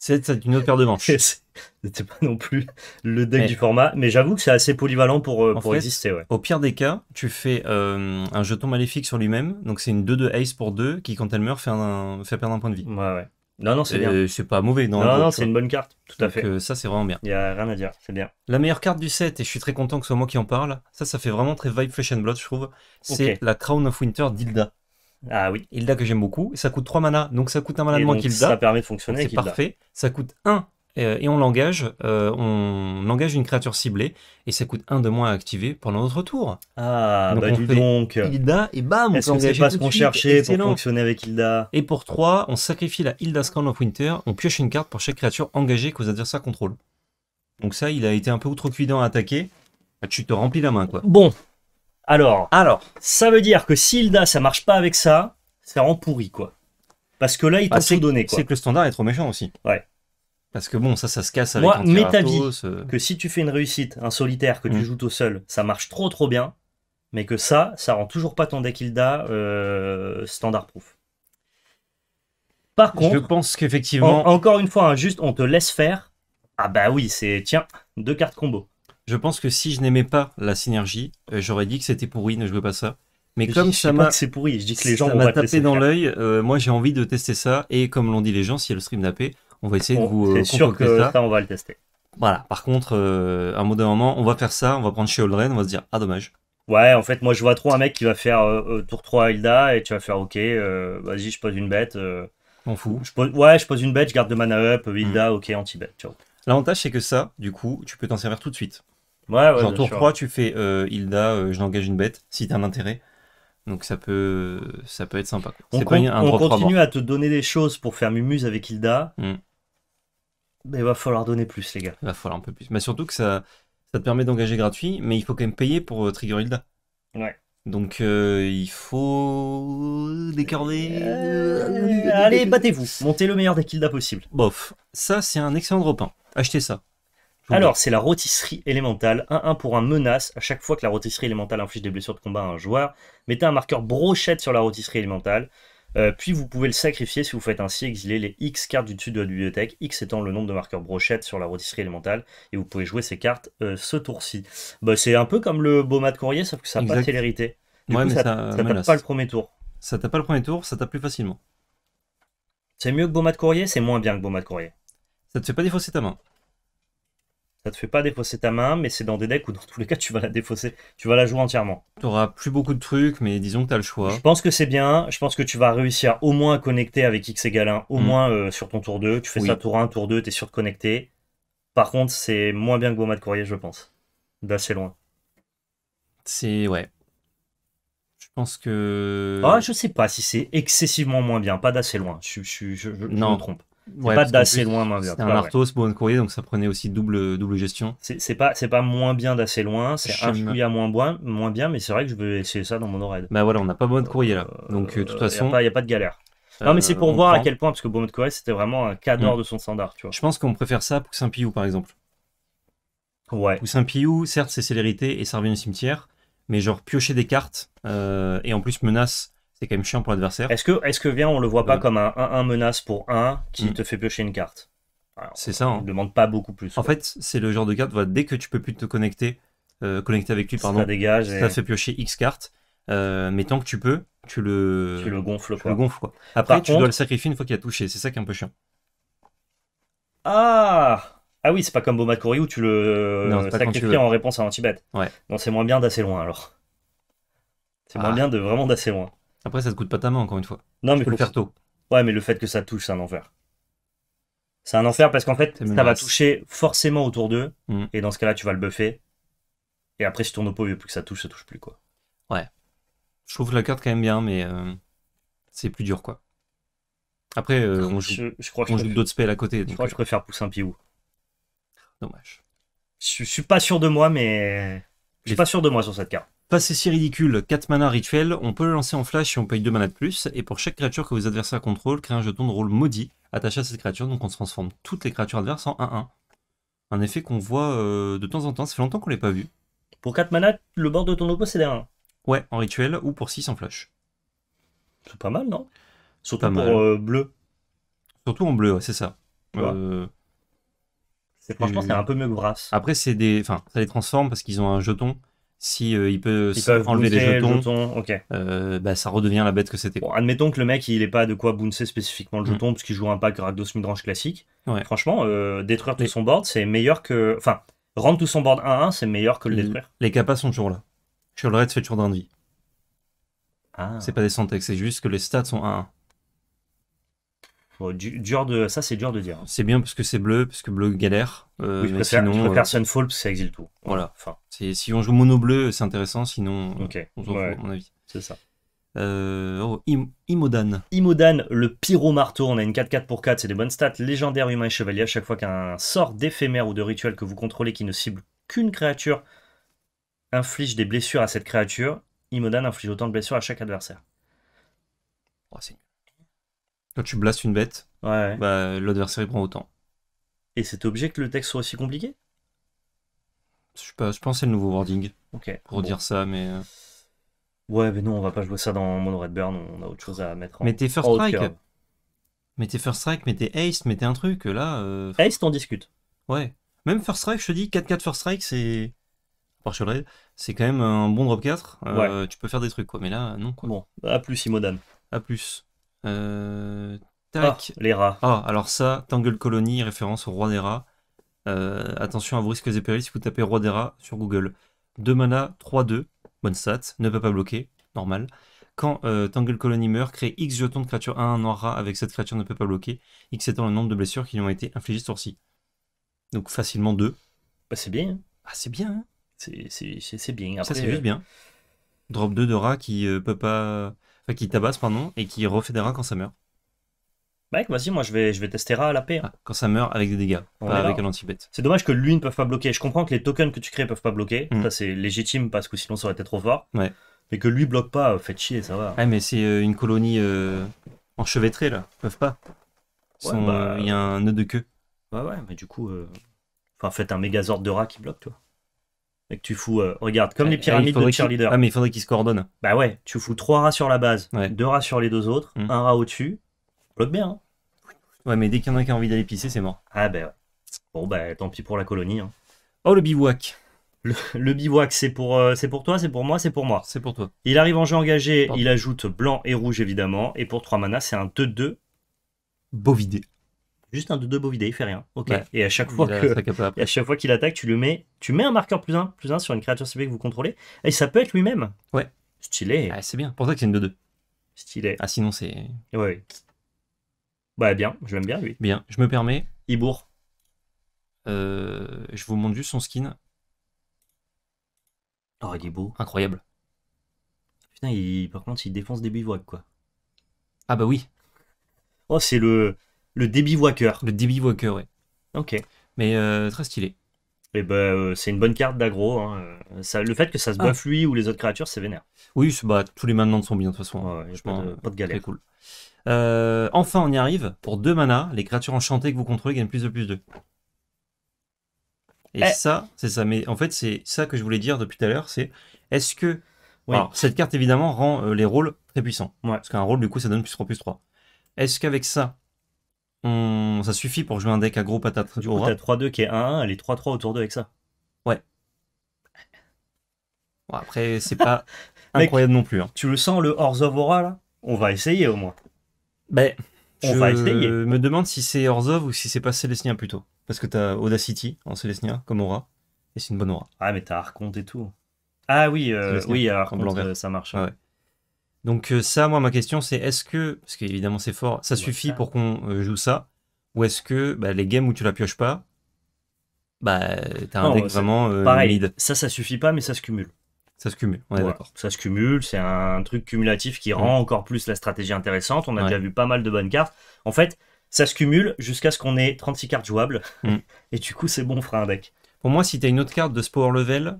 Speaker 2: c'est une autre paire de manches. C'était pas non plus le deck du format, mais j'avoue que c'est assez polyvalent pour, euh, exister.
Speaker 1: Au pire des cas, tu fais euh, un jeton maléfique sur lui-même, donc c'est une 2 de Ace pour 2 qui, quand elle meurt, fait, perdre un point de vie. Ouais, ouais. Non, non, c'est bien. C'est pas mauvais. non, non, c'est une bonne carte, tout à fait. Euh, ça, c'est vraiment bien. Il y a rien à dire, c'est bien. La meilleure carte du set, et je suis très content que ce soit moi qui en parle, ça, ça fait vraiment très vibe Flesh and Blood, je trouve, c'est la Crown of Winter d'Ilda. Ah oui. Hilda que j'aime beaucoup. Ça coûte 3 mana, donc ça coûte un mana de moins qu'Hilda. Ça permet de fonctionner C'est parfait. Ça coûte 1 euh, et on l'engage, euh, on engage une créature ciblée et ça coûte 1 de moins à activer pendant notre tour. Ah, donc bah dis donc. Hilda et bam, on peut c'est pas ce qu'on cherchait pour fonctionner avec Hilda Et pour 3, on sacrifie la Hilda Scorn of Winter, on pioche une carte pour chaque créature engagée que vos adversaires contrôlent. Donc ça, il a été un peu trop outrecuidant à attaquer. Ah, tu te remplis la main, quoi. Bon, alors, Alors, ça veut dire que si Hilda, ça marche pas avec ça, ça rend pourri, quoi.
Speaker 2: Parce que là, il t'a Bah, donné, quoi. C'est que le standard est trop méchant aussi. Ouais. Parce que bon, ça, ça se casse avec Moi, mets ta vie Que si tu fais une réussite, un solitaire, que tu mm. joues tout seul, ça marche trop trop bien, mais que ça, ça rend toujours pas ton deck Hilda euh, standard proof. Par Je contre, pense qu'effectivement, encore une fois, hein, juste on te laisse faire. Ah bah oui,
Speaker 1: c'est tiens, deux cartes combo je pense que si je n'aimais pas la synergie, euh, j'aurais dit que c'était pourri, ne jouez pas ça. Mais, comme je, ça m'a c'est pourri, je dis les gens tapé dans l'œil, euh, moi j'ai envie de tester ça et comme l'ont dit les gens, si le stream d'AP, on va essayer de vous C'est euh, sûr que ça. on va le tester. Voilà, par contre à un moment, donné, on va faire ça, on va prendre chez Oldren, on va se dire ah dommage. Ouais, en fait,
Speaker 2: moi je vois trop un mec qui va faire tour 3 à Hilda et tu vas faire OK, vas-y, je pose une bête. On fout. ouais, je pose une bête, je garde de mana up, Hilda, mm. OK, anti-bête,
Speaker 1: L'avantage c'est que ça, du coup, tu peux t'en servir tout de suite. Ouais, Genre tour 3, tu fais euh, Hilda, euh, je n'engage une bête, si t'as un intérêt. Donc ça peut, ça peut être sympa. On, continue à te donner des choses pour faire Mumuse avec Hilda. Hmm. Mais il va falloir donner plus, les gars. Il va falloir un peu plus. Mais surtout que ça, ça te permet d'engager gratuit, mais il faut quand même payer pour euh, Trigger Hilda. Ouais. Donc il faut décorner. allez, battez-vous. Montez le meilleur deck Hilda possible. Bof. Ça, c'est un excellent 1 Achetez ça.
Speaker 2: Alors, c'est la rôtisserie élémentale. 1-1 pour un menace. À chaque fois que la rôtisserie élémentale inflige des blessures de combat à un joueur, mettez un marqueur brochette sur la rôtisserie élémentale. Euh, puis vous pouvez le sacrifier si vous faites ainsi exiler les X cartes du dessus de la bibliothèque, X étant le nombre de marqueurs brochettes sur la rôtisserie élémentale, et vous pouvez jouer ces cartes euh, ce tour-ci. Bah, c'est un peu comme le Boma de courrier, sauf que ça n'a pas de
Speaker 1: ça, pas le premier tour. Ça tape pas le premier tour, ça tape plus facilement. C'est mieux que Boma de courrier, c'est moins bien que Boma de courrier. Ça te fait pas défausser ta main.
Speaker 2: Ça te fait pas défausser ta main, mais c'est dans des decks où dans tous les cas tu vas la défausser, tu vas la jouer entièrement.
Speaker 1: Tu auras plus beaucoup de trucs, mais disons que tu as le choix. Je
Speaker 2: pense que c'est bien, je pense que tu vas réussir au moins à connecter avec X égale 1, au mm. moins euh, sur ton tour 2. Tu fais ça tour 1, tour 2, tu es sûr de connecter. Par contre, c'est moins bien que Goma de Courrier, je pense. D'assez loin. C'est. Ouais.
Speaker 1: Je pense que. Ah, je
Speaker 2: sais pas si c'est excessivement moins bien, pas d'assez loin. Je, je, je, me trompe pas d'assez loin C'est un Arthos
Speaker 1: bonne courrier, donc ça prenait aussi double, double gestion.
Speaker 2: C'est pas, pas moins bien d'assez loin, c'est un à moins, bien, moins bien, mais c'est vrai que je
Speaker 1: veux essayer ça dans mon oreille. Bah voilà, on n'a pas bon de courrier là. Euh, donc euh, de toute façon. Il n'y a, pas de galère. Non, mais c'est euh, pour voir à quel point, parce que bonne Courrier c'était vraiment un cadre mm. de son standard, tu vois. Je pense qu'on préfère ça pour saint Piou, par exemple. Ouais. saint Piou, certes, c'est célérité et ça revient cimetière, mais genre piocher des cartes, et en plus menace c'est quand même chiant pour l'adversaire. Est-ce que, est que bien on le voit pas comme un 1-1 menace pour 1 qui hmm. te fait piocher une carte C'est ça. Hein. On demande pas beaucoup plus. En fait, c'est le genre de carte, dès que tu peux plus te connecter, euh, connecter avec lui, pardon, ça dégage. Ça fait piocher X cartes. Euh, mais tant que tu peux, tu le, tu le gonfles. Après, tu dois le sacrifier une fois qu'il a touché. C'est ça qui est un peu chiant. Ah
Speaker 2: ah oui, c'est pas comme Bomad Cory où tu le euh, sacrifies en réponse à un Tibet. Non, c'est moins bien d'assez loin alors. C'est moins ah. bien de vraiment d'assez loin.
Speaker 1: Après, ça te coûte pas ta main, encore une fois. Non, mais le faire tôt. Ouais, mais
Speaker 2: le fait que ça touche, c'est un enfer. C'est un enfer parce qu'en fait, ça va toucher forcément autour d'eux. Mm. Et dans ce cas-là, tu vas le buffer. Et après, si ton oppo veut plus que ça touche, ça touche plus, quoi.
Speaker 1: Ouais. Je trouve la carte quand même bien, mais euh, c'est plus dur, quoi. Après, euh, on joue, je, crois qu'on joue d'autres spells à côté. je crois que je euh, préfère pousser un piou.
Speaker 2: Dommage. Je, je, suis pas sûr de moi,
Speaker 1: mais. Je suis pas sûr de moi sur cette carte. Passé si ridicule, 4 manas rituel, on peut le lancer en flash si on paye 2 manas de plus, et pour chaque créature que vos adversaires contrôlent, crée un jeton de rôle maudit attaché à cette créature, donc on transforme toutes les créatures adverses en 1-1. Un effet qu'on voit euh, de temps en temps, ça fait longtemps qu'on l'est pas vu.
Speaker 2: Pour 4 manas, le bord de ton oppo c'est 1.
Speaker 1: Ouais, en rituel ou pour 6 en flash. C'est pas mal, non Surtout pas pour euh, bleu. Surtout en bleu, c'est ça. Euh, franchement, c'est un peu mieux que Brass. Après, c'est des... enfin, ça les transforme parce qu'ils ont un jeton si euh, il peut enlever des jetons, euh, bah, ça redevient la bête que c'était. Bon, admettons que le mec il n'ait pas de quoi bouncer
Speaker 2: spécifiquement le mm. jeton puisqu'il joue un pack 2000 midrange classique. Ouais. Franchement, euh, détruire tout son board c'est meilleur
Speaker 1: que. Enfin, rendre tout son board 1-1 c'est meilleur que le détruire. Les capas sont toujours là. Sur le raid, fait toujours d'un de vie. Ah. C'est pas des syntaxes, c'est juste que les stats sont 1-1
Speaker 2: dur de, ça, c'est dur de dire. Hein.
Speaker 1: C'est bien parce que c'est bleu, parce que bleu galère. Euh, sinon, euh, parce que ça exile tout. Voilà. Enfin. Si on joue mono bleu, c'est intéressant, sinon euh, ok, on s'en mon avis. C'est ça. Euh, oh, Imodan.
Speaker 2: Imodan, le pyro-marteau, on a une 4-4 pour 4, c'est des bonnes stats. Légendaire, humain et chevalier, à chaque fois qu'un sort d'éphémère ou de rituel que vous contrôlez qui ne cible qu'une créature inflige des blessures à cette créature, Imodan inflige autant de blessures à chaque adversaire.
Speaker 1: Oh, c'est quand tu blastes une bête, bah, l'adversaire prend autant. Et c'est obligé que le texte soit aussi compliqué Je sais pense le nouveau wording. Ok. Pour dire ça, mais. Euh. Ouais, mais non, on va pas jouer ça dans Mono Burn, on a autre chose à mettre en. tes First strike. Strike tes First Strike, mettez Ace, mettez un truc, là. Euh. Ace, on discute. Ouais. Même First Strike, je te dis, 4-4 First Strike, c'est. c'est quand même un bon drop 4. Euh, tu peux faire des trucs, quoi. Mais là, non, quoi. Bon, à plus, Imodan. À plus. Euh, ah, tac. les rats. Ah, alors ça, Tangle Colony, référence au roi des rats. Euh, attention à vos risques et périls si vous tapez roi des rats sur Google. 2 mana, 3-2, bonne stat, ne peut pas bloquer, normal. Quand euh, Tangle Colony meurt, crée X jetons de créature 1, noir rat avec cette créature ne peut pas bloquer, X étant le nombre de blessures qui lui ont été infligées ce Donc facilement 2. Bah c'est bien. Hein. Ah c'est bien. Hein. c'est bien. ça c'est juste bien. Drop 2 de rats qui ne peut pas Enfin, qui tabasse, pardon, et qui refait des rats quand ça meurt.
Speaker 2: Mec, vas-y, bah moi je vais, je vais tester Ra à la paix. Hein. Ah,
Speaker 1: quand ça meurt avec des dégâts, pas avec un anti-bête. C'est
Speaker 2: dommage que lui ne peuvent pas bloquer. Je comprends que les tokens que tu crées peuvent pas bloquer. Mm. Ça, c'est légitime parce que sinon ça aurait été trop fort. Mais que lui bloque pas, euh, faites chier, ça va.
Speaker 1: Ouais, mais c'est euh, une colonie euh, enchevêtrée là, ils peuvent pas. Bah, il y a un nœud de queue.
Speaker 2: Ouais, ouais, mais du coup. Enfin, faites un mégazord de rat qui bloque, toi que tu fous, euh, regarde, comme ah, les ah, pyramides de cheerleader. Ah, mais il faudrait qu'ils se coordonnent. Bah ouais, tu fous trois rats sur la base, deux rats sur les deux autres, mm. un rat au-dessus, l'autre bien. Hein. Ouais, mais dès qu'il y en a qui a envie d'aller pisser, c'est mort. Ah bah Bon bah tant pis pour la colonie. Hein. Oh le bivouac. Le, bivouac, c'est pour, euh, c'est pour toi, c'est pour moi, c'est pour moi. C'est pour toi. Il arrive en jeu engagé, il ajoute blanc et rouge évidemment, et pour trois manas, c'est un 2-2. Bovidé juste un 2-2 vide il fait rien. Ok. Et à chaque fois à chaque fois qu'il attaque, tu le mets, tu mets un marqueur plus 1 plus sur une créature ciblée que vous contrôlez, et ça peut être lui-même. Ouais.
Speaker 1: Stylé. Ah, c'est bien. Pour ça que c'est une 2-2. Stylé. Ah sinon c'est. Ouais, ouais. Bah bien, je l'aime bien lui. Bien. Je me permets. Ibour. Euh, je vous montre juste son skin. Oh, il est beau. Incroyable.
Speaker 2: Putain, par contre, il défonce des bivouacs, quoi. Ah bah oui. Oh, c'est le, le walker. Le walker, oui. Ok. Mais euh, très stylé. Et eh ben, euh, c'est une bonne carte d'aggro. Hein. Euh, le fait que ça se ah. buffe lui ou les autres créatures, c'est vénère.
Speaker 1: Oui, bah, tous les de sont bien de toute façon. Ah pas de- galère. Très cool. enfin, on y arrive. Pour deux manas, les créatures enchantées que vous contrôlez gagnent plus de plus de. Et eh. ça, c'est ça. Mais en fait, c'est ça que je voulais dire depuis tout à l'heure. C'est est-ce que. cette carte, évidemment, rend les rôles très puissants. Parce qu'un rôle, du coup, ça donne plus 3 plus 3. Est-ce qu'avec ça, ça suffit pour jouer un deck à patate. Du coup, t'as 3-2 qui est 1-1, elle est 3-3 autour d'eux avec ça. Ouais. après, c'est pas incroyable non plus. Hein.
Speaker 2: Tu le sens, le hors of Aura, là On va essayer au moins. Ben, on je va essayer.
Speaker 1: me demande si c'est of ou si c'est pas Célestia plutôt. Parce que t'as Audacity en Celestia, comme aura. Et c'est une bonne aura. Ah, mais t'as Arconte et tout.
Speaker 2: Ah oui, euh, oui, euh,
Speaker 1: ça marche. ouais. Donc euh, ça, moi, ma question, c'est est-ce que, parce qu'évidemment c'est fort, ça suffit pour qu'on euh, joue ça, ou est-ce que bah, les games où tu la pioches pas, bah t'as un deck vraiment euh,
Speaker 2: Ça, ça suffit pas, mais ça se cumule. Ça se cumule, on est d'accord. Ça se cumule, c'est un truc cumulatif qui rend encore plus la stratégie intéressante. On a déjà vu pas mal de bonnes cartes.
Speaker 1: En fait, ça se cumule jusqu'à ce qu'on ait 36 cartes jouables. Mm. Et du coup, c'est bon, on fera un deck. Pour moi, si t'as une autre carte de ce power level,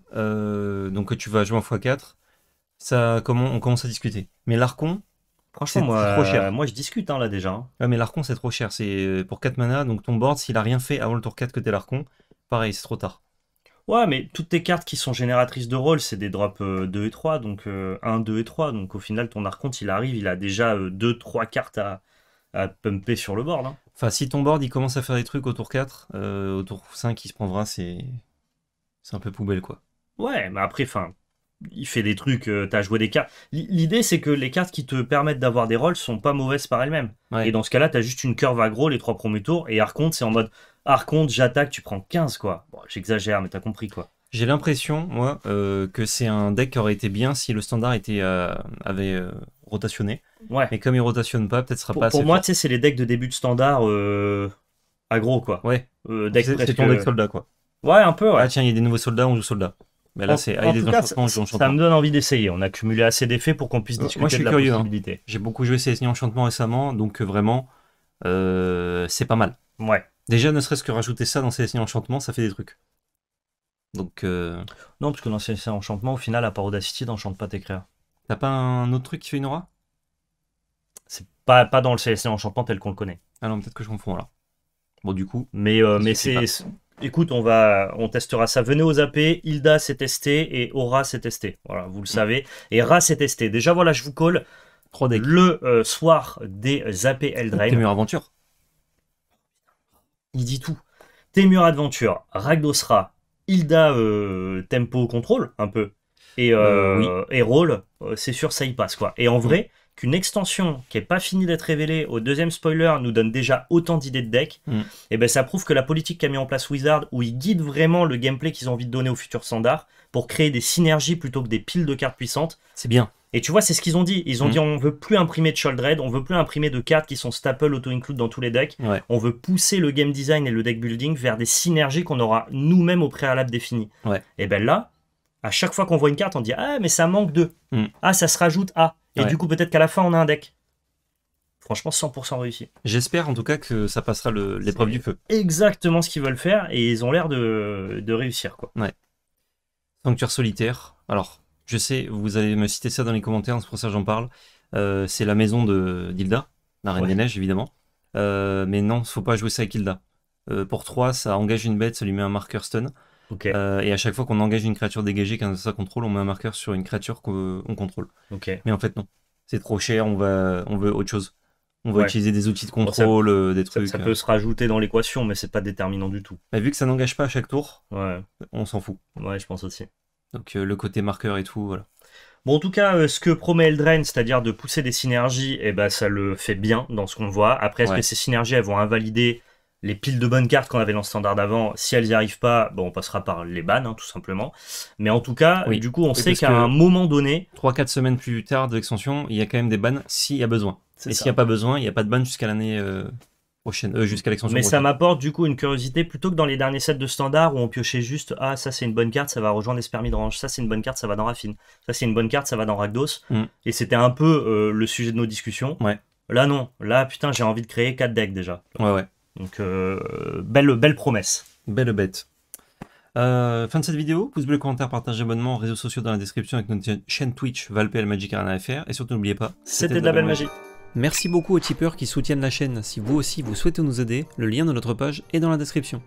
Speaker 1: donc que tu vas jouer en x4, ça, comment on commence à discuter. Mais l'Arcon, franchement, moi, trop cher. moi je discute hein, là déjà. Hein. mais l'Arcon, c'est trop cher. C'est euh, pour 4 mana, donc ton board, s'il a rien fait avant le tour 4 que t'es l'Arcon, pareil, c'est trop tard. Ouais, mais toutes tes cartes qui sont génératrices de rôle, c'est des drops 2 euh, et 3, donc 1,
Speaker 2: euh, 2 et 3. Donc au final, ton Arcon, il arrive, il a déjà 2, 3 cartes à,
Speaker 1: pumper sur le board. Hein. Enfin, si ton board, il commence à faire des trucs au tour 4, au tour 5, il se prendra, c'est. C'est un peu poubelle, quoi. Ouais, mais après, enfin, il fait des trucs, tu euh, t'as joué
Speaker 2: des cartes. L'idée, c'est que les cartes qui te permettent d'avoir des rôles sont pas mauvaises par elles-mêmes. Et dans ce cas-là, t'as juste une curve aggro les trois premiers tours, et Arconte, c'est en mode Arconte, j'attaque, tu prends 15, quoi. Bon, j'exagère, mais t'as compris, quoi.
Speaker 1: J'ai l'impression, moi, euh, que c'est un deck qui aurait été bien si le standard euh, avait rotationné. Ouais. Mais comme il rotationne pas, peut-être sera pas assez Pour moi, tu sais, c'est les decks
Speaker 2: de début de standard agro, quoi. Ouais. c'est ton deck soldat, quoi.
Speaker 1: Ouais, un peu, Ah, tiens, il y a des nouveaux soldats, on joue soldat. Mais là, c'est des ça, me donne envie d'essayer. On a accumulé assez d'effets pour qu'on puisse euh, discuter Moi, je suis de la curieux, hein. possibilité. J'ai beaucoup joué ces enchantements récemment, donc euh, vraiment, euh, c'est pas mal. Ouais. Déjà, ne serait-ce que rajouter ça dans ces enchantements, ça fait des trucs. Donc. Non,
Speaker 2: parce que dans ces enchantements, au final, à part Audacity, t'enchantes pas tes créas.
Speaker 1: T'as pas un autre truc qui fait une aura
Speaker 2: C'est pas, pas dans le CSC enchantement tel qu'on le connaît. Ah non, peut-être que je confonds alors. Bon, du coup. Mais, mais c'est. Écoute, on va, on testera ça. Venez aux AP. Hilda s'est testé et Aura s'est testé. Voilà, vous le mm. savez. Et Ra s'est testé. Déjà, voilà, je vous colle le euh, soir des AP Eldraine. Témur Aventure. Il dit tout. Témur Adventure, Ragdos Ra, Hilda euh, Tempo Contrôle, un peu. Et, euh, et Roll, c'est sûr, ça y passe, quoi. Et en vrai, qu'une extension qui n'est pas finie d'être révélée au deuxième spoiler nous donne déjà autant d'idées de deck, mm. et eh ben ça prouve que la politique qu'a mis en place Wizard, où ils guident vraiment le gameplay qu'ils ont envie de donner au futur standard, pour créer des synergies plutôt que des piles de cartes puissantes. C'est bien. Et tu vois, c'est ce qu'ils ont dit. Ils ont mm. dit on veut plus imprimer de Sholdred, on veut plus imprimer de cartes qui sont staple auto-include dans tous les decks. On veut pousser le game design et le deck building vers des synergies qu'on aura nous-mêmes au préalable définies. Et ben là, à chaque fois qu'on voit une carte, on dit ah mais ça manque de, mm. ah ça se rajoute à. Et du coup, peut-être qu'à la fin, on a un deck. Franchement, 100% réussi.
Speaker 1: J'espère en tout cas que ça passera l'épreuve du feu.
Speaker 2: Exactement ce qu'ils veulent faire et ils ont l'air de,
Speaker 1: réussir. quoi. Ouais. Sanctuaire solitaire. Alors, je sais, vous allez me citer ça dans les commentaires, c'est pour ça j'en parle. Euh, c'est la maison de d'Hilda, la Reine des Neiges, évidemment. Euh, mais non, faut pas jouer ça avec Hilda. Euh, pour 3, ça engage une bête, ça lui met un marker stun. Euh, et à chaque fois qu'on engage une créature dégagée qu'un ça contrôle, on met un marqueur sur une créature qu'on contrôle. Mais en fait, non. C'est trop cher, on, va, on veut autre chose. On va utiliser des outils de contrôle, euh, des trucs. Ça, peut euh. se rajouter dans l'équation, mais c'est pas déterminant du tout. Bah, vu que ça n'engage pas à chaque tour, on s'en fout. Ouais, je pense aussi. Donc le côté marqueur et tout, voilà. Bon, en tout cas,
Speaker 2: ce que promet Eldraine, c'est-à-dire de pousser des synergies, eh ben, ça le fait bien dans ce qu'on voit. Après, est-ce que ces synergies, elles vont invalider les piles de bonnes cartes qu'on avait dans le standard d'avant, si elles n'y arrivent pas, bon, on
Speaker 1: passera par les bannes, hein, tout simplement. Mais en tout cas, du coup, on sait qu'à un moment donné. 3-4 semaines plus tard de l'extension, il y a quand même des bannes s'il y a besoin. Et s'il n'y a pas besoin, il n'y a pas de ban jusqu'à l'année euh, prochaine, euh, jusqu'à l'extension Mais ça
Speaker 2: m'apporte du coup une curiosité, plutôt que dans les derniers sets de standard où on piochait juste Ah, ça c'est une bonne carte, ça va rejoindre Espermie de range, ça c'est une bonne carte, ça va dans Raffine, ça c'est une bonne carte, ça va dans ragdos mm. Et c'était un peu euh, le sujet de nos discussions. Ouais. Là non, là putain j'ai envie de créer
Speaker 1: quatre decks déjà.
Speaker 2: Ouais ouais. Donc, euh, belle, belle promesse. Belle bête.
Speaker 1: Euh, fin de cette vidéo, pouce bleu, commentaire, partage, abonnement, réseaux sociaux dans la description avec notre chaîne Twitch Valpel Magic Arena FR. Et surtout, n'oubliez pas, c'était de, la belle magie. magie. Merci beaucoup aux tipeurs qui soutiennent la chaîne. Si vous aussi vous souhaitez nous aider, le lien de notre page est dans la description.